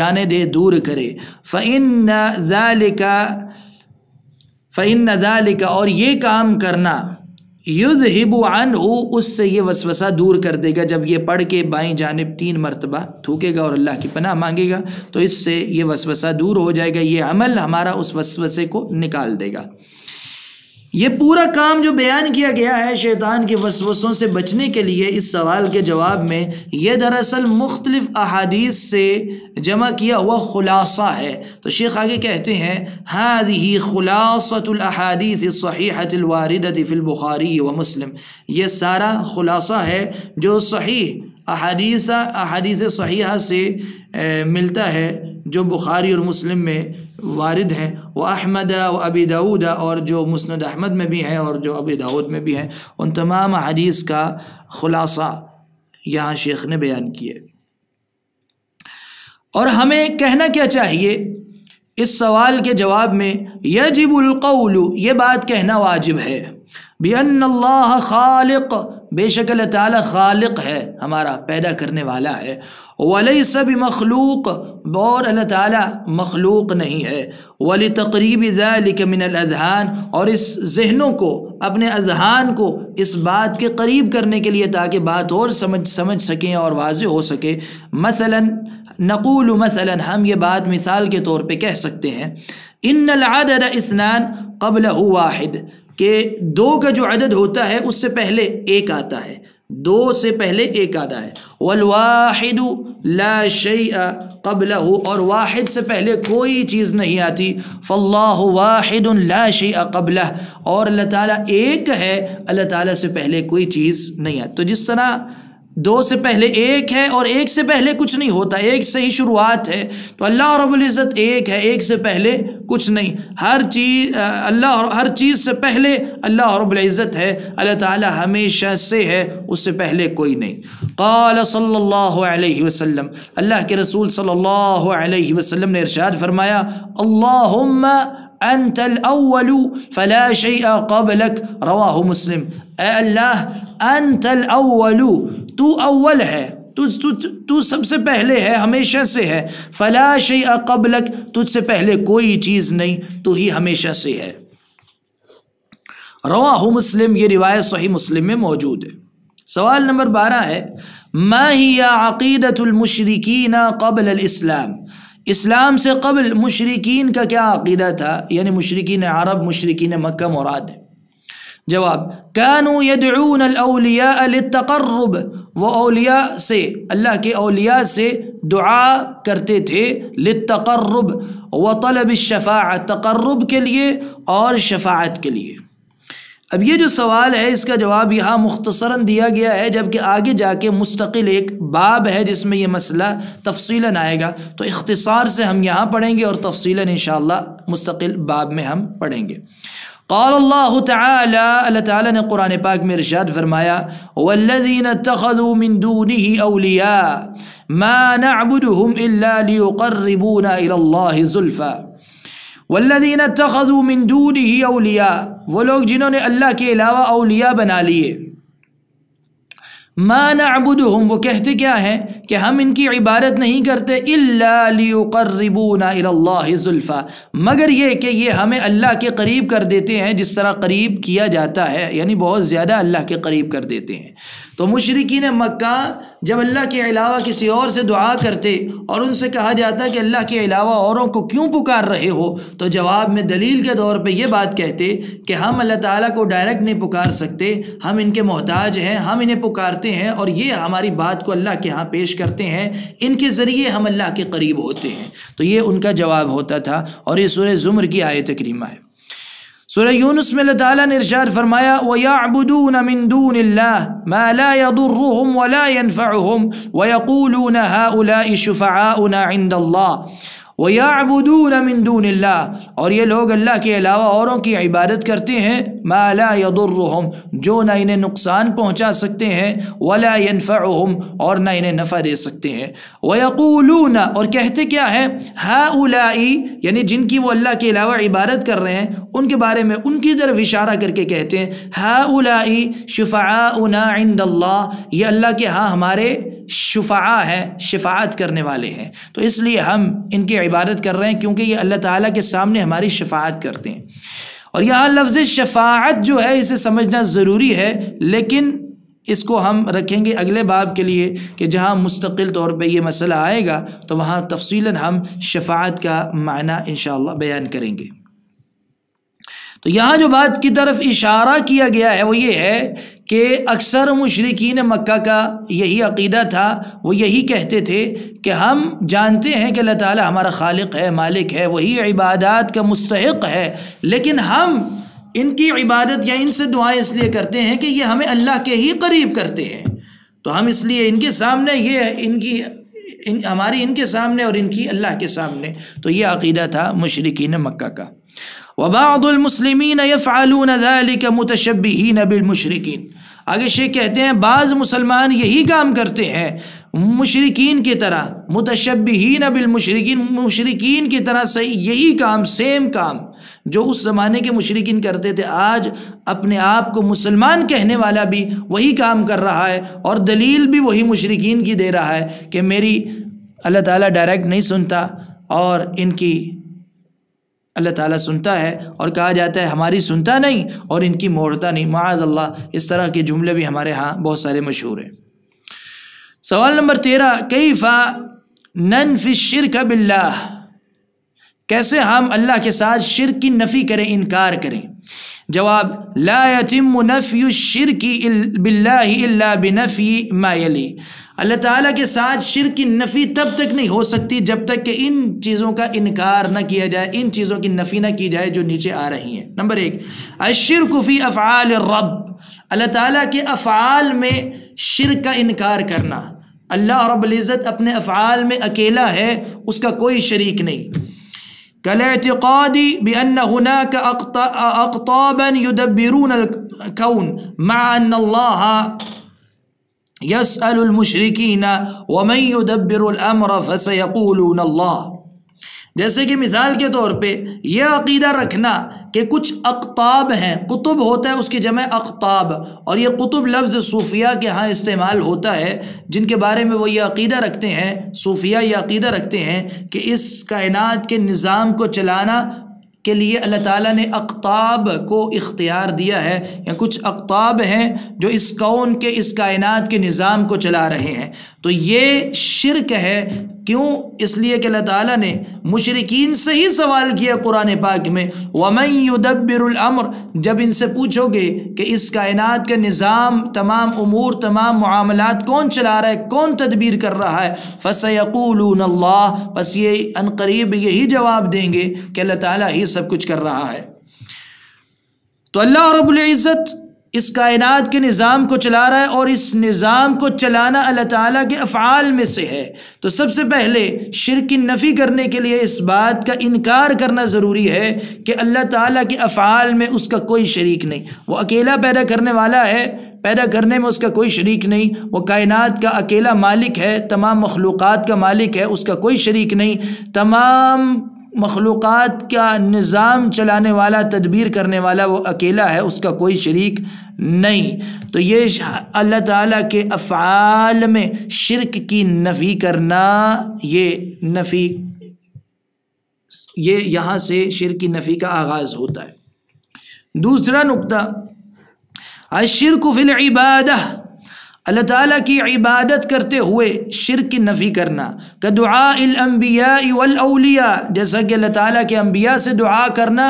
जाने दे दूर करे फ़िन का फ़ैन नज़ालिका और ये काम करना युद्ध हिबुआन उससे ये वसवसा दूर कर देगा जब ये पढ़ के बाई जानब तीन मरतबा थूकेगा और अल्लाह की पनाह मांगेगा तो इससे ये वसवसा दूर हो जाएगा ये अमल हमारा उस वसवसे को निकाल देगा ये पूरा काम जो बयान किया गया है शैतान के वसवसों से बचने के लिए इस सवाल के जवाब में यह दरअसल मुख्तलिफ अहादीस से जमा किया हुआ ख़ुलासा है तो शेख आगे कहते हैं हाद ही ख़ुलासतलहादीस सहीहतवारदफ़िलबुखारी व मुस्लिम ये सारा ख़ुलासा है जो सही अहदीसा अहदीस सहीहा से मिलता है जो बुखारी और मुस्लिम में वारद हैं वह अहमद व अबी दाऊद और जो मुस्ंद अहमद में भी हैं और जो अबी दाऊद में भी हैं उन तमाम अहदीस का ख़ुलासा यहाँ शेख ने बयान किए और हमें कहना क्या चाहिए इस सवाल के जवाब में यजिबुलकौल ये बात कहना वाजिब है बेअन अल्लाह खालिक बेशक अल्लाह ताला खालिक है हमारा पैदा करने वाला है वली सब मखलूक और अल्लाह ताला मखलूक नहीं है वली तकरीब अज़हान और इस जहनों को अपने अजहान को इस बात के करीब करने के लिए ताकि बात और समझ समझ सकें और वाज हो सके मसलन नकूल मसलन हम ये बात मिसाल के तौर पर कह सकते हैं इन लादद इसनान कबल वाहिद कि दो का जो अदद होता है उससे पहले एक आता है दो से पहले एक आता है वलवाद ला शई कबल हो और वाहिद से पहले कोई चीज़ नहीं आती फ़ल्ला वाहिद ला कबल और अल्लाह ताला एक है अल्लाह ताला से पहले कोई चीज़ नहीं आती तो जिस तरह दो से पहले एक है और एक से पहले कुछ नहीं होता एक से ही शुरुआत है तो अल्लाह रबुल्ज़त एक है एक से पहले कुछ नहीं हर चीज़ अल्लाह हर चीज़ से पहले अल्लाह रबुल्ज़त है अल्लाह ताला हमेशा से है उससे पहले कोई नहीं काल सल्लल्लाहु वसल्लम अल्लाह के रसूल सल्लल्लाहु अलैहि वसल्लम ने इर्शाद फरमाया أنت الأول فلا شيء قبلक रवाह मुस्लिम अल्लाह अंत अव्वलू तू अव्वल है तू तू तू सबसे पहले है हमेशा से है फ़ला शे अकबलक तुझसे पहले कोई चीज़ नहीं तू ही हमेशा से है रवाह मुस्लिम ये रिवायत सही मुस्लिम में मौजूद है सवाल नंबर बारह है माहिया अक़ीदतमशरकिन कबल इस्लाम इस्लाम से कबल मशरकिन का क्या अकीदा था यानी मशरकिन अरब मशरकिन मक्का मुराद जवाब कानू यदून अलतकरब व अलिया से अल्लाह के अलिया से दुआ करते थे लतकरब व तलब शफ़ा तकरब के लिए और शफात के लिए अब ये जो सवाल है इसका जवाब यहाँ मुख्तसरा दिया गया है जबकि आगे जाके मुस्तकिल एक बाब है जिसमें यह मसला तफसीला आएगा तो इख्तसार से हम यहाँ पढ़ेंगे और तफसीला इन मुस्तकिल बाब में हम पढ़ेंगे قال الله تعالى अल्लाह ताला ने कुरान पाक में इरशाद फरमाया वल्लज़ीन तखज़ू मिन दूनिही औलिया मा नअबुदुहुम इल्ला लियुक़र्रिबूना इला अल्लाह ज़ुल्फ़ा वल्लिन तखजू मंदून ही अलिया वो लोग जिन्होंने अल्लाह के अलावा अलिया बना लिए मान अबुद हम वो कहते क्या हैं कि हम इनकी इबादत नहीं करते इलाबूनाल्लाजुल्फ़ा मगर ये कि ये हमें अल्लाह के करीब कर देते हैं जिस तरह करीब किया जाता है यानी बहुत ज़्यादा अल्लाह के करीब कर देते हैं तो ने मक्का जब अल्लाह के अलावा किसी और से दुआ करते और उनसे कहा जाता कि अल्लाह के अलावा औरों को क्यों पुकार रहे हो तो जवाब में दलील के तौर पे ये बात कहते कि हम अल्लाह ताला को डायरेक्ट नहीं पुकार सकते हम इनके मोहताज हैं हम इन्हें पुकारते हैं और ये हमारी बात को अल्लाह के यहाँ पेश करते हैं इनके ज़रिए हम अल्लाह के करीब होते हैं तो ये उनका जवाब होता था और ये सुर ज़ुमर की आय तकरीमा है سورة يونس میں اللہ تعالیٰ نے ارشاد فرمایا وَيَعْبُدُونَ مِن دُونِ اللَّهِ مَا لَا يَضُرُّهُمْ وَلَا يَنْفَعُهُمْ وَيَقُولُونَ هَا هَؤُلَاءِ شُفَعَاؤُنَا عِندَ اللَّهِ वयाबून और ये लोग अल्लाह के अलावा औरों की इबादत करते हैं माला यदुर्रहम जो ना इन्हें नुकसान पहुँचा सकते हैं वला और ना इन्हें नफ़ा दे सकते हैं वयकूलून और कहते क्या है उलाई यानी जिनकी वो अल्लाह के अलावा इबादत कर रहे हैं उनके बारे में उनकी तरफ इशारा करके कहते हैं हा हाउलाई शिफ़ाउना इंद ये अल्लाह के हाँ हमारे शुफ़ा है शिफात करने वाले हैं तो इसलिए हम इनकी इबादत कर रहे हैं क्योंकि ये अल्लाह ताला के सामने हमारी शफात करते हैं और यह लफ्ज़ शफात जो है इसे समझना ज़रूरी है लेकिन इसको हम रखेंगे अगले बाब के लिए कि जहाँ मुस्तकिल तौर पे ये मसला आएगा तो वहाँ तफसीला हम शफात का माना इन बयान करेंगे तो यहाँ जो बात की तरफ इशारा किया गया है वो ये है कि अक्सर मशरकिन मक्का का यही अकीदा था वो यही कहते थे कि हम जानते हैं कि अल्लाह ताला हमारा खालिक है मालिक है वही इबादत का मुस्तक है लेकिन हम इनकी इबादत या इनसे दुआएं इसलिए करते हैं कि ये हमें अल्लाह के ही करीब करते हैं तो हम इसलिए इनके सामने ये इनकी इन हमारी इनके सामने और इनकी अल्लाह के सामने तो ये अकीदा था मशरकिन मक्का का वबादुलमसलिमिन फ़ालून ज़ालिक मुतशबीन बिलमशरकिन आगे शेख कहते हैं बाज़ मुसलमान यही काम करते हैं मुशरकिन की तरह मुतशबीन बिलमशरकिन मुशरकिन की तरह सही यही काम सेम काम जो उस ज़माने के मुशरकिन करते थे आज अपने आप को मुसलमान कहने वाला भी वही काम कर रहा है और दलील भी वही मुशरकिन की दे रहा है कि मेरी अल्लाह ताला डायरेक्ट नहीं सुनता और इनकी अल्लाह ताला सुनता है और कहा जाता है हमारी सुनता नहीं और इनकी मोड़ता नहीं माज अल्लाह इस तरह के जुमले भी हमारे यहाँ बहुत सारे मशहूर हैं सवाल नंबर तेरह कई फ़ा नन फि शिर कैसे हम अल्लाह के साथ शिर की नफ़ी करें इनकार करें जवाब लाचिम नफ़ी शिर की बिल्लाबनफ़ी मायली अल्लाह ताला के साथ शिर की नफ़ी तब तक नहीं हो सकती जब तक कि इन चीज़ों का इनकार ना किया जाए इन चीज़ों की नफ़ी ना की जाए जो नीचे आ रही हैं नंबर एक अशर कुफ़ी अफ़ाल रब अल्लाह ताला के अफ़ाल में शिर का इनकार करना अल्लाह रब्ज़त अपने अफ़ाल में अकेला है उसका कोई शरीक नहीं كالاعتقاد بأن هناك أقطابا يدبرون الكون مع أن الله يسأل المشركين ومن يدبر الأمر فسيقولون الله जैसे कि मिसाल के तौर पे यह अकीदा रखना कि कुछ अकताब हैं कुतुब होता है उसकी जमे अकताब और ये कुतुब लफ्ज़ सूफिया के यहाँ इस्तेमाल होता है जिनके बारे में वो ये अकीदा रखते हैं सूफिया ये अकीदा रखते हैं कि इस कायनात के निज़ाम को चलाना के लिए अल्लाह ताला ने अकताब को इख्तियार दिया है या कुछ अकताब हैं जो इस कौन के इस कायनात के निज़ाम को चला रहे हैं तो ये शिरक है क्यों इसलिए कि अल्लाह ने मुशरकिन से ही सवाल किया कुरान पाक में वमयदब्बरमर जब इनसे पूछोगे कि इस कायनात का निज़ाम तमाम अमूर तमाम मामलत कौन चला रहा है कौन तदबीर कर रहा है फ़सकूल अल्लाह बस ये अनकरीब यही जवाब देंगे कि अल्लाह ताली ही सब कुछ कर रहा है तो अल्लाह रबुल्ज़त इस कायनात के निज़ाम को चला रहा है और इस निज़ाम को चलाना अल्लाह ताला के अफ़ाल में से है तो सबसे पहले शिर की नफ़ी करने के लिए इस बात का इनकार करना ज़रूरी है कि अल्लाह ताला के अफ़ाल में उसका कोई शरीक नहीं वो अकेला पैदा करने वाला है पैदा करने में उसका कोई शरीक नहीं वो कायनात का अकेला मालिक है तमाम मखलूक़ात का मालिक है उसका कोई शरीक नहीं तमाम मखलूक़ का निज़ाम चलाने वाला तदबीर करने वाला वो अकेला है उसका कोई शरीक नहीं तो ये अल्लाह ताला के अफ़ाल में शिरक की नफ़ी करना ये नफ़ी ये यहाँ से शिरक की नफ़ी का आगाज़ होता है दूसरा नुकता अशिरक फिल इबादा अल्लाह ताला की इबादत करते हुए शिर की नफ़ी करना कदुआबियालिया जैसा कि अल्लाह ताला के अम्बिया से दुआ करना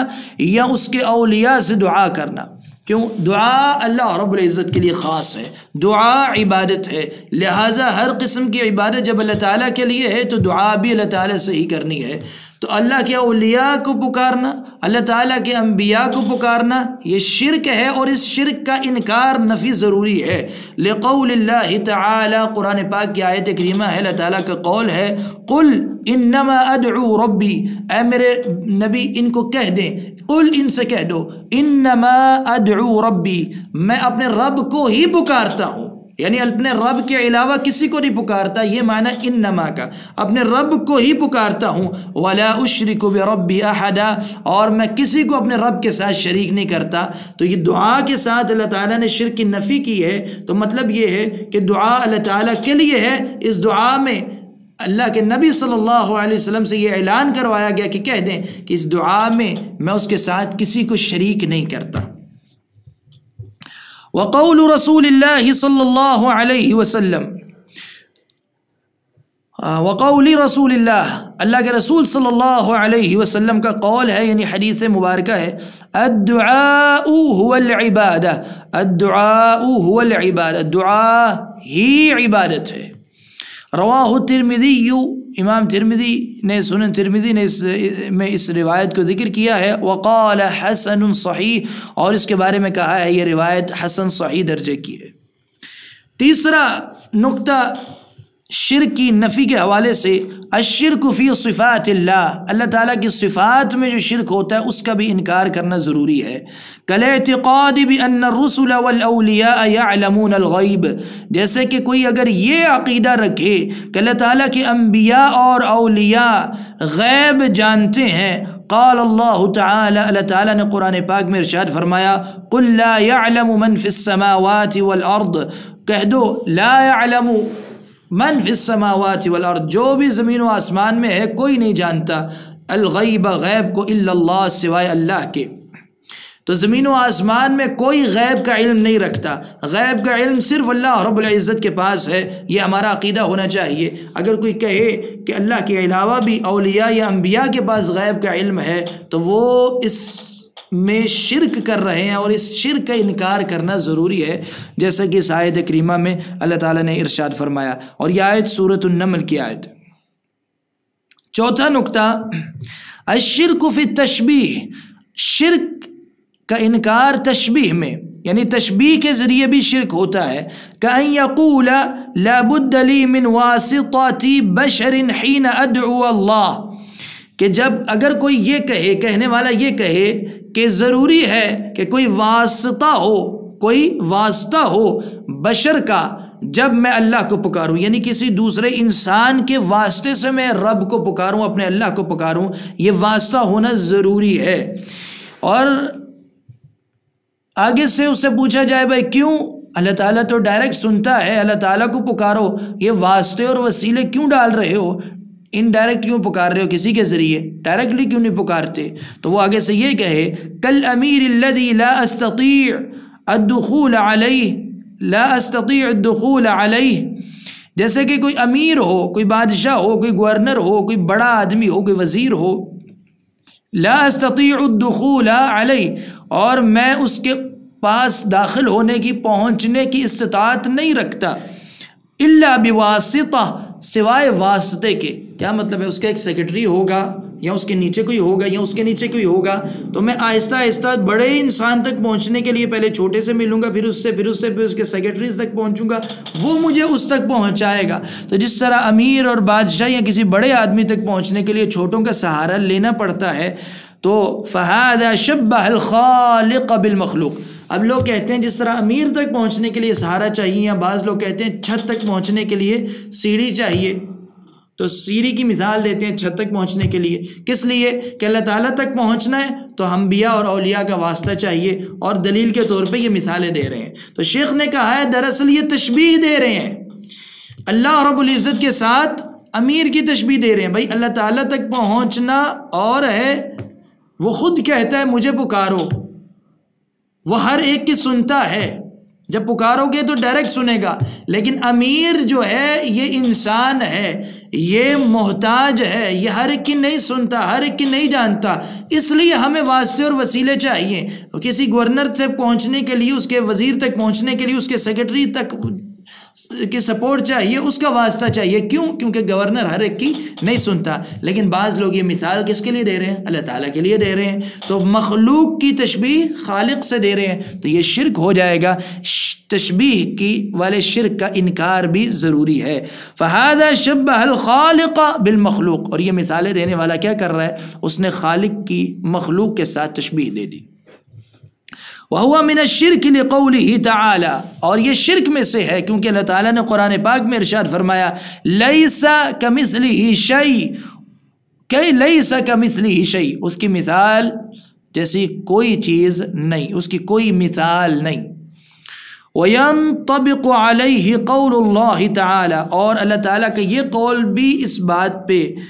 या उसके अलिया से दुआ करना क्यों दुआ अल्लाह रब्ज़त के लिए ख़ास है दुआ इबादत है लिहाजा हर किस्म की इबादत जब अल्लाह ताला के लिए है तो दुआ भी अल्लाह ताला से ही करनी है तो अल्लाह के उलिया को पुकारना अल्लाह ताला के अम्बिया को पुकारना ये शिरक है और इस शिरक का इनकार नफ़ी ज़रूरी है लकौल्ला ताली कुरान पाक की आयत करीमा है अल्लाह का कौल है कुल इनमा अदू रबी ए मेरे नबी इनको कह दें कुल इनसे कह दो इन अदू रब्बी मैं अपने रब को ही पुकारता हूँ यानी अपने रब के अलावा किसी को नहीं पुकारता ये माना इन नमा का अपने रब को ही पुकारता हूँ वाला उशरी को रब भी अहदा और मैं किसी को अपने रब के साथ शरीक नहीं करता तो ये दुआ के साथ अल्लाह ताला ने शिर की नफ़ी की है तो मतलब ये है कि दुआ अल्लाह ताला के लिए है इस दुआ में अल्लाह के नबी सल्लल्लाहु अलैहि वसल्लम से ये ऐलान करवाया गया कि कह दें कि इस दुआ में मैं उसके साथ किसी को शरीक नहीं करता वक़ौल रसूल सल्लल्लाहु अलैहि वसल्लम वक़ौल रसूल अल्लाह के रसूल सल्लल्लाहु अलैहि वसल्लम का कौल है यानी हदीस मुबारक है अद्दुआबादा अद्दुआबाद दुआ ही इबादत है रवाह तिरमिदी यू इमाम तिरमिदी ने सुन तिरमिदी ने इस में इस रिवायत को जिक्र किया है वक़ाल हसन सही और इसके बारे में कहा है ये रिवायत हसन सही दर्जे की है तीसरा नुक्ता शिर की नफ़ी के हवाले से अशर कुफ़ी सिफ़ात अल्लाह ताला की सिफ़ात में जो शिरक होता है उसका भी इनकार करना ज़रूरी है कल एतक़ाद भी अनरसलियामूनगैब जैसे कि कोई अगर ये अकीदा रखे कि अल्लाह ताला के अम्बिया और अलिया गैब जानते हैं قال الله تعالى ताला تعالى ने कुरान पाक में इरशाद फरमाया قل لا يعلم من في السماوات والارض कह दो لا يعلم मन फिसमावत वाल और जो भी ज़मीन व आसमान में है कोई नहीं जानता अलगैब गैब को अल्लाह सिवाय अल्लाह के तो ज़मीन व आसमान में कोई गैब का इल्म नहीं रखता गैब का इल्म सिर्फ अल्लाह रब्ज़त के पास है ये हमारा अकीदा होना चाहिए अगर कोई कहे कि अल्लाह के अलावा भी अलिया या अम्बिया के पास गैब का इल्म है तो वो इस में शिरक कर रहे हैं और इस शिरक का इनकार करना ज़रूरी है जैसा कि इस आयत करीमा में अल्लाह ताला ने इरशाद फरमाया और यह आयत सूरत नमल की आयत चौथा नुक्ता अशिरक तशबी शिरक का इनकार तशबी में यानी तशबी के ज़रिए भी शिरक होता है कहीं यकूला लबुद्दली मिन वासिताती बशरिन हीन कि जब अगर कोई ये कहे कहने वाला ये कहे कि ज़रूरी है कि कोई वास्ता हो कोई वास्ता हो बशर का जब मैं अल्लाह को पुकारूं यानी किसी दूसरे इंसान के वास्ते से मैं रब को पुकारूं अपने अल्लाह को पुकारूं ये वास्ता होना ज़रूरी है और आगे से उससे पूछा जाए भाई क्यों अल्लाह ताला तो डायरेक्ट सुनता है अल्लाह ताला को पुकारो ये वास्ते और वसीले क्यों डाल रहे हो इनडायरेक्ट क्यों पुकार रहे हो किसी के ज़रिए डायरेक्टली क्यों नहीं पुकारते तो वो आगे से ये कहे कल अमीर ला अस्तती जैसे कि कोई अमीर हो कोई बादशाह हो कोई गवर्नर हो कोई बड़ा आदमी हो कोई वज़ीर हो ला और मैं उसके पास दाखिल होने की पहुंचने की इस्तात नहीं रखता इल्ला बिवासिता सिवाय वास्ते के क्या मतलब है उसका एक सेक्रेटरी होगा या उसके नीचे कोई होगा या उसके नीचे कोई होगा तो मैं आहिस्ता आहिस्ता बड़े इंसान तक पहुंचने के लिए पहले छोटे से मिलूंगा फिर उससे फिर उससे फिर उसके सेक्रेटरीज तक पहुंचूंगा वो मुझे उस तक पहुंचाएगा तो जिस तरह अमीर और बादशाह या किसी बड़े आदमी तक पहुंचने के लिए छोटों का सहारा लेना पड़ता है तो फ़हादा शब्बा खालिक बिल मखलूक़ अब लोग कहते हैं जिस तरह अमीर तक पहुंचने के लिए सहारा चाहिए या बाज़ लोग कहते हैं छत तक पहुंचने के लिए सीढ़ी चाहिए तो सीढ़ी की मिसाल देते हैं छत तक पहुंचने के लिए किस लिए कि अल्लाह ताला तक पहुंचना है तो हम बिया और अलिया का वास्ता चाहिए और दलील के तौर पर ये मिसालें दे रहे हैं तो शेख ने कहा है दरअसल ये तशबी दे रहे हैं अल्लाह रबुल्ज़त के साथ अमीर की तशबी दे रहे हैं भाई अल्लाह ताला तक पहुंचना और है वो ख़ुद कहता है मुझे पुकारो वह हर एक की सुनता है जब पुकारोगे तो डायरेक्ट सुनेगा लेकिन अमीर जो है ये इंसान है ये मोहताज है ये हर एक की नहीं सुनता हर एक की नहीं जानता इसलिए हमें वास्ते और वसीले चाहिए किसी गवर्नर से पहुंचने के लिए उसके वज़ीर तक पहुंचने के लिए उसके सेक्रेटरी तक की सपोर्ट चाहिए उसका वास्ता चाहिए क्यों क्योंकि गवर्नर हर एक की नहीं सुनता लेकिन बाज़ लोग ये मिसाल किसके लिए दे रहे हैं अल्लाह ताला के लिए दे रहे हैं तो मखलूक की तशबी खालिक से दे रहे हैं तो ये शिरक हो जाएगा तशबी की वाले शिरक का इनकार भी ज़रूरी है फ़हादा शब हलखालिक बिलमखलूक और ये मिसालें देने वाला क्या कर रहा है उसने खालिक की मखलूक के साथ तशबी दे दी वह हुआ मिन शिरक कौल ही तला और ये शिरक में से है क्योंकि अल्लाह ताला ने कुरान पाक में इरशाद फरमाया लई लईसा कमिसली ही शई कई लई सा कमिसली ही शई उसकी मिसाल जैसी कोई चीज़ नहीं उसकी कोई मिसाल नहीं वयन तबिक ही कौल्ला ताला और अल्लाह ताला का ये कौल भी इस बात पर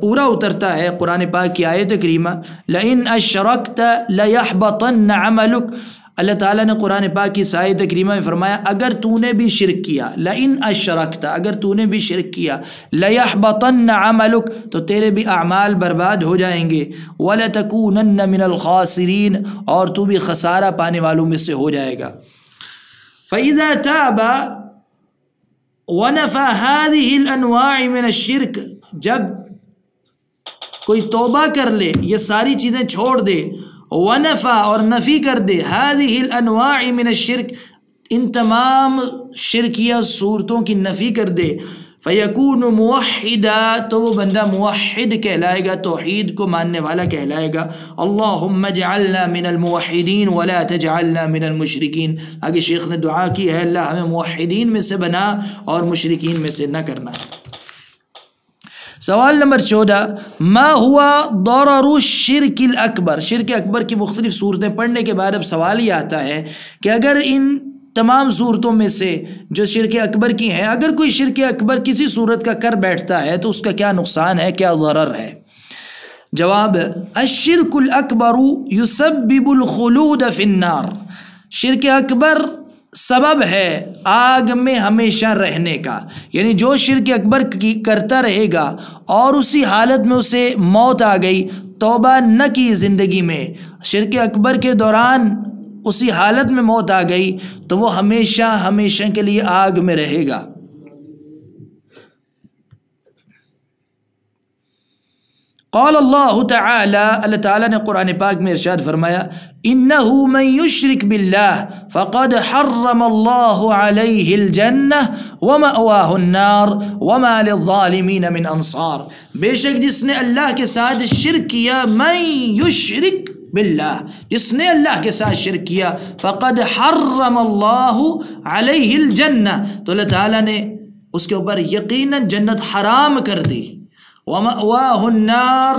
पूरा उतरता है कुरान पाक की आयत करीमा लइन अशरकत लयहबतन अमलुक अल्लाह ताला ने कुरान पाक की आयत करीमा में फरमाया अगर तूने भी शिरक किया लइन अशरकत अगर तूने भी शिरक किया लयहबतन अमलुक तो तेरे भी अमाल बर्बाद हो जाएंगे वल तकून खासिरिन और तू भी खसारा पाने वालों में से हो जाएगा फ़ैज़ा ताबा वनफ़ा हादिल अनवाई मिन शिरक जब कोई तोबा कर ले ये सारी चीज़ें छोड़ दे वनफा और नफ़ी कर दे हादिल अनवामिन शिरक इन तमाम शिरकिया सूरतों की नफ़ी कर दे फ़ैकून मुहिदा तो वो बंदा मुहिद कहलाएगा तोहद को मानने वाला कहलाएगा अल्लाम जल्ला वाला वला मिनलमशरकिन आगे शेख ने दुआ की है अल्लाह हमें मुहिदीन में से बना और मशरकिन में से न करना सवाल नंबर चौदह मा हुआ दौर शिरकिल अकबर शिरक अकबर की मुख्तलिफ सूरतें पढ़ने के बाद अब सवाल ये आता है कि अगर इन तमाम सूरतों में से जो शिरक अकबर की हैं अगर कोई शिरक अकबर किसी सूरत का कर बैठता है तो उसका क्या नुकसान है क्या ज़र है जवाब अशरकुल अकबर बिबुलखलूद फिन्नार शिरक अकबर सबब है आग में हमेशा रहने का यानी जो शिरक अकबर की करता रहेगा और उसी हालत में उसे मौत आ गई तोबा न की ज़िंदगी में शिरक अकबर के दौरान उसी हालत में मौत आ गई तो वो हमेशा हमेशा के लिए आग में रहेगा कौल अल्लाह ताली ताली ने कुरान पाक में इर्शाद फरमाया इन मयुशरक बिल्ला फ़कद हर्रमल्लाजन वमार वमालिमिन मिन अनसार बेशक जिसने अल्लाह के साथ शिर किया मयुशरक बिल्ला जिसने अल्लाह के साथ शिर किया फ़कद हर्रमल्लाजन्ना तो अल्लाह ताली ने उसके ऊपर यकीनन जन्नत हराम कर दी वमअवाहुन्नार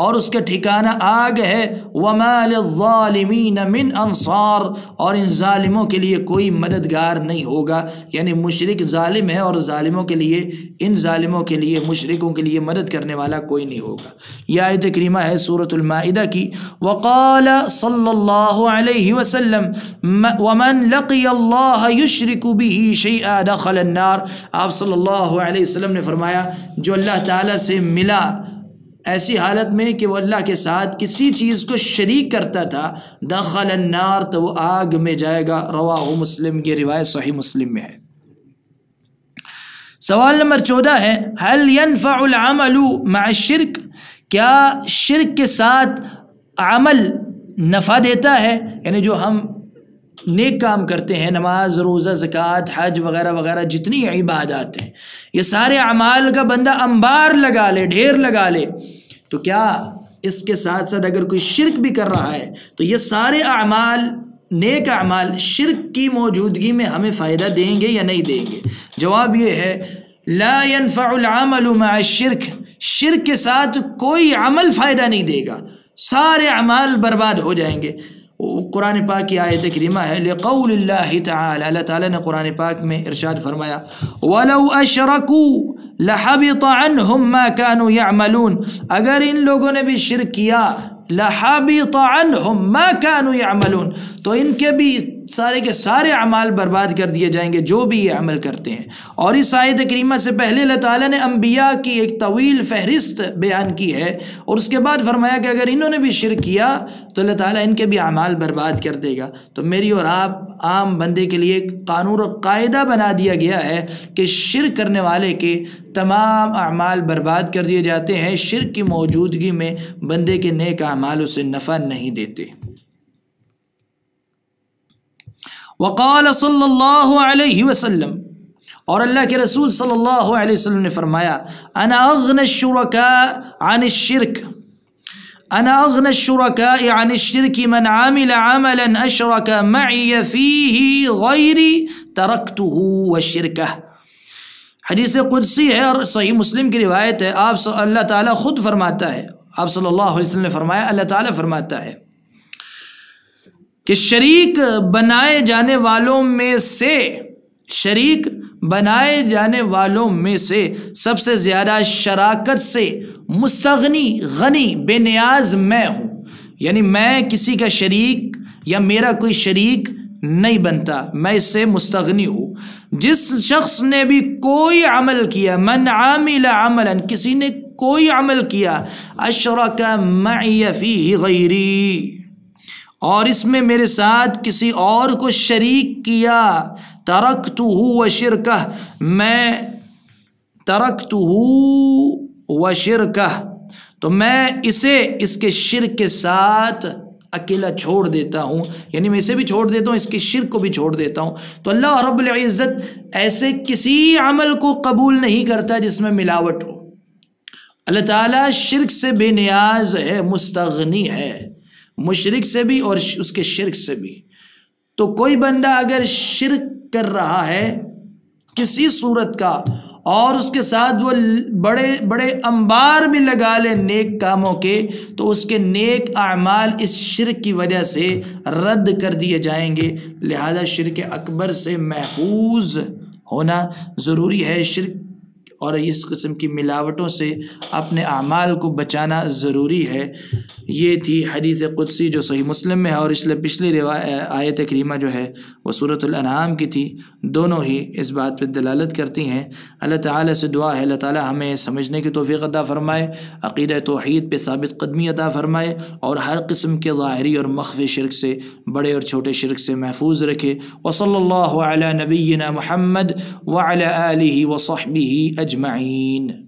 और उसका ठिकाना आग है वमालमीन मिन अनसार और इन ालिमों के लिए कोई मददगार नहीं होगा यानी मशरक ालिम है और ालिमों के लिए इन ालिमों के लिए मशरक़ों के लिए मदद करने वाला कोई नहीं होगा यह आयत करीमा है सूरतमादा की वक़ाल सल्ला वसलम वमन लक़ीशरकबी शनार आप सल्ला वसम ने फ़रमाया जो अल्लाह ताली से मिला ऐसी हालत में कि वो अल्लाह के साथ किसी चीज़ को शरीक करता था दखल नार तो वो आग में जाएगा रवा मुस्लिम की रिवायत सही मुस्लिम में है सवाल नंबर चौदह है हल यनफ़ामलू माशिरक क्या शिरक के साथ अमल नफ़ा देता है यानी जो हम नेक काम करते हैं नमाज रोज़ा ज़क़़त हज वगैरह वगैरह जितनी इबादत हैं ये सारे अमाल का बंदा अंबार लगा ले ढेर लगा ले तो क्या इसके साथ साथ अगर कोई शिरक भी कर रहा है तो ये सारे अमाल नेक अमाल शिरक की मौजूदगी में हमें फ़ायदा देंगे या नहीं देंगे जवाब ये है लायनफ़ामल शिरक शिरक के साथ कोई अमल फ़ायदा नहीं देगा सारे अमाल बर्बाद हो जाएंगे قرآن پاک کی آیت کریمہ ہے لقول الله تعالی اللہ تعالی نے قرآن پاک میں ارشاد فرمایا ولو اشركوا لحبط عنهم ما كانوا يعملون اگر ان لوگوں نے بھی شرک کیا لحبط عنهم ما كانوا يعملون تو ان کے بھی सारे के सारे अमाल बर्बाद कर दिए जाएंगे जो भी ये अमल करते हैं और इस आयत करीमा से पहले अल्लाह ताला ने अम्बिया की एक तवील फहरिस्त बयान की है और उसके बाद फरमाया कि अगर इन्होंने भी शिर किया तो अल्लाह ताला इनके भी अमाल बर्बाद कर देगा तो मेरी और आप आम बंदे के लिए कानून और कायदा बना दिया गया है कि शिर करने वाले के तमाम अमाल बर्बाद कर दिए जाते हैं शिर की मौजूदगी में बंदे के नेक अमाल उसे नफ़ा नहीं देते وقال صلى الله عليه وسلم اور اللہ کے رسول صلى الله عليه وسلم نے فرمایا انا اغنى الشركاء عن الشرك انا اغنى الشركاء عن الشرك من عمل عملا اشرك معي فيه غيري تركته وشركه حدیث قدسی ہے اور صحیح مسلم کی روایت ہے آپ اللہ تعالی خود فرماتا ہے آپ صلی اللہ علیہ وسلم نے فرمایا اللہ تعالی فرماتا ہے कि शरीक बनाए जाने वालों में से शरीक बनाए जाने वालों में से सबसे ज़्यादा शराकत से मुस्तगनी गनी बेनियाज मैं हूँ यानी मैं किसी का शरीक या मेरा कोई शरीक नहीं बनता मैं इससे मुस्तगनी हूँ जिस शख्स ने भी कोई अमल किया मन आमिला अमलन किसी ने कोई अमल किया अशरक मैफ़ी गैरी और इसमें मेरे साथ किसी और को शरीक किया तरक तो व शिरक मैं तरक तो व शिरक तो मैं इसे इसके शिर के साथ अकेला छोड़ देता हूँ यानी मैं इसे भी छोड़ देता हूँ इसके शिर को भी छोड़ देता हूँ तो अल्लाह रब्ज़त ऐसे किसी अमल को कबूल नहीं करता जिसमें मिलावट हो अल्लाह ताला शिरक से बेनियाज है मुस्तगनी है मुशरक से भी और उसके शिरक से भी तो कोई बंदा अगर शिरक कर रहा है किसी सूरत का और उसके साथ वो बड़े बड़े अंबार भी लगा ले नेक कामों के तो उसके नेक अमाल इस शिरक की वजह से रद्द कर दिए जाएंगे लिहाजा शिरक अकबर से महफूज होना ज़रूरी है शिरक और इस किस्म की मिलावटों से अपने अमाल को बचाना ज़रूरी है ये थी हदीस कुदसी जो सही मुस्लिम में है और इसलिए पिछली रिवा आयत करीमा जो है वह सूरतम की थी दोनों ही इस बात पर दलालत करती हैं अल्लाह ताली से दुआ है अल्लाह ताली हमें समझने की तोफ़ी अदा फ़रमाए अक़ीद तोहद पर साबित कदमी अदा फ़रमाए और हर किस्म के ज़ाहरी और मख्फ़ी शिरक से बड़े और छोटे शिरक से महफूज रखे वसल नबीना महमद वाली वसहबी أجمعين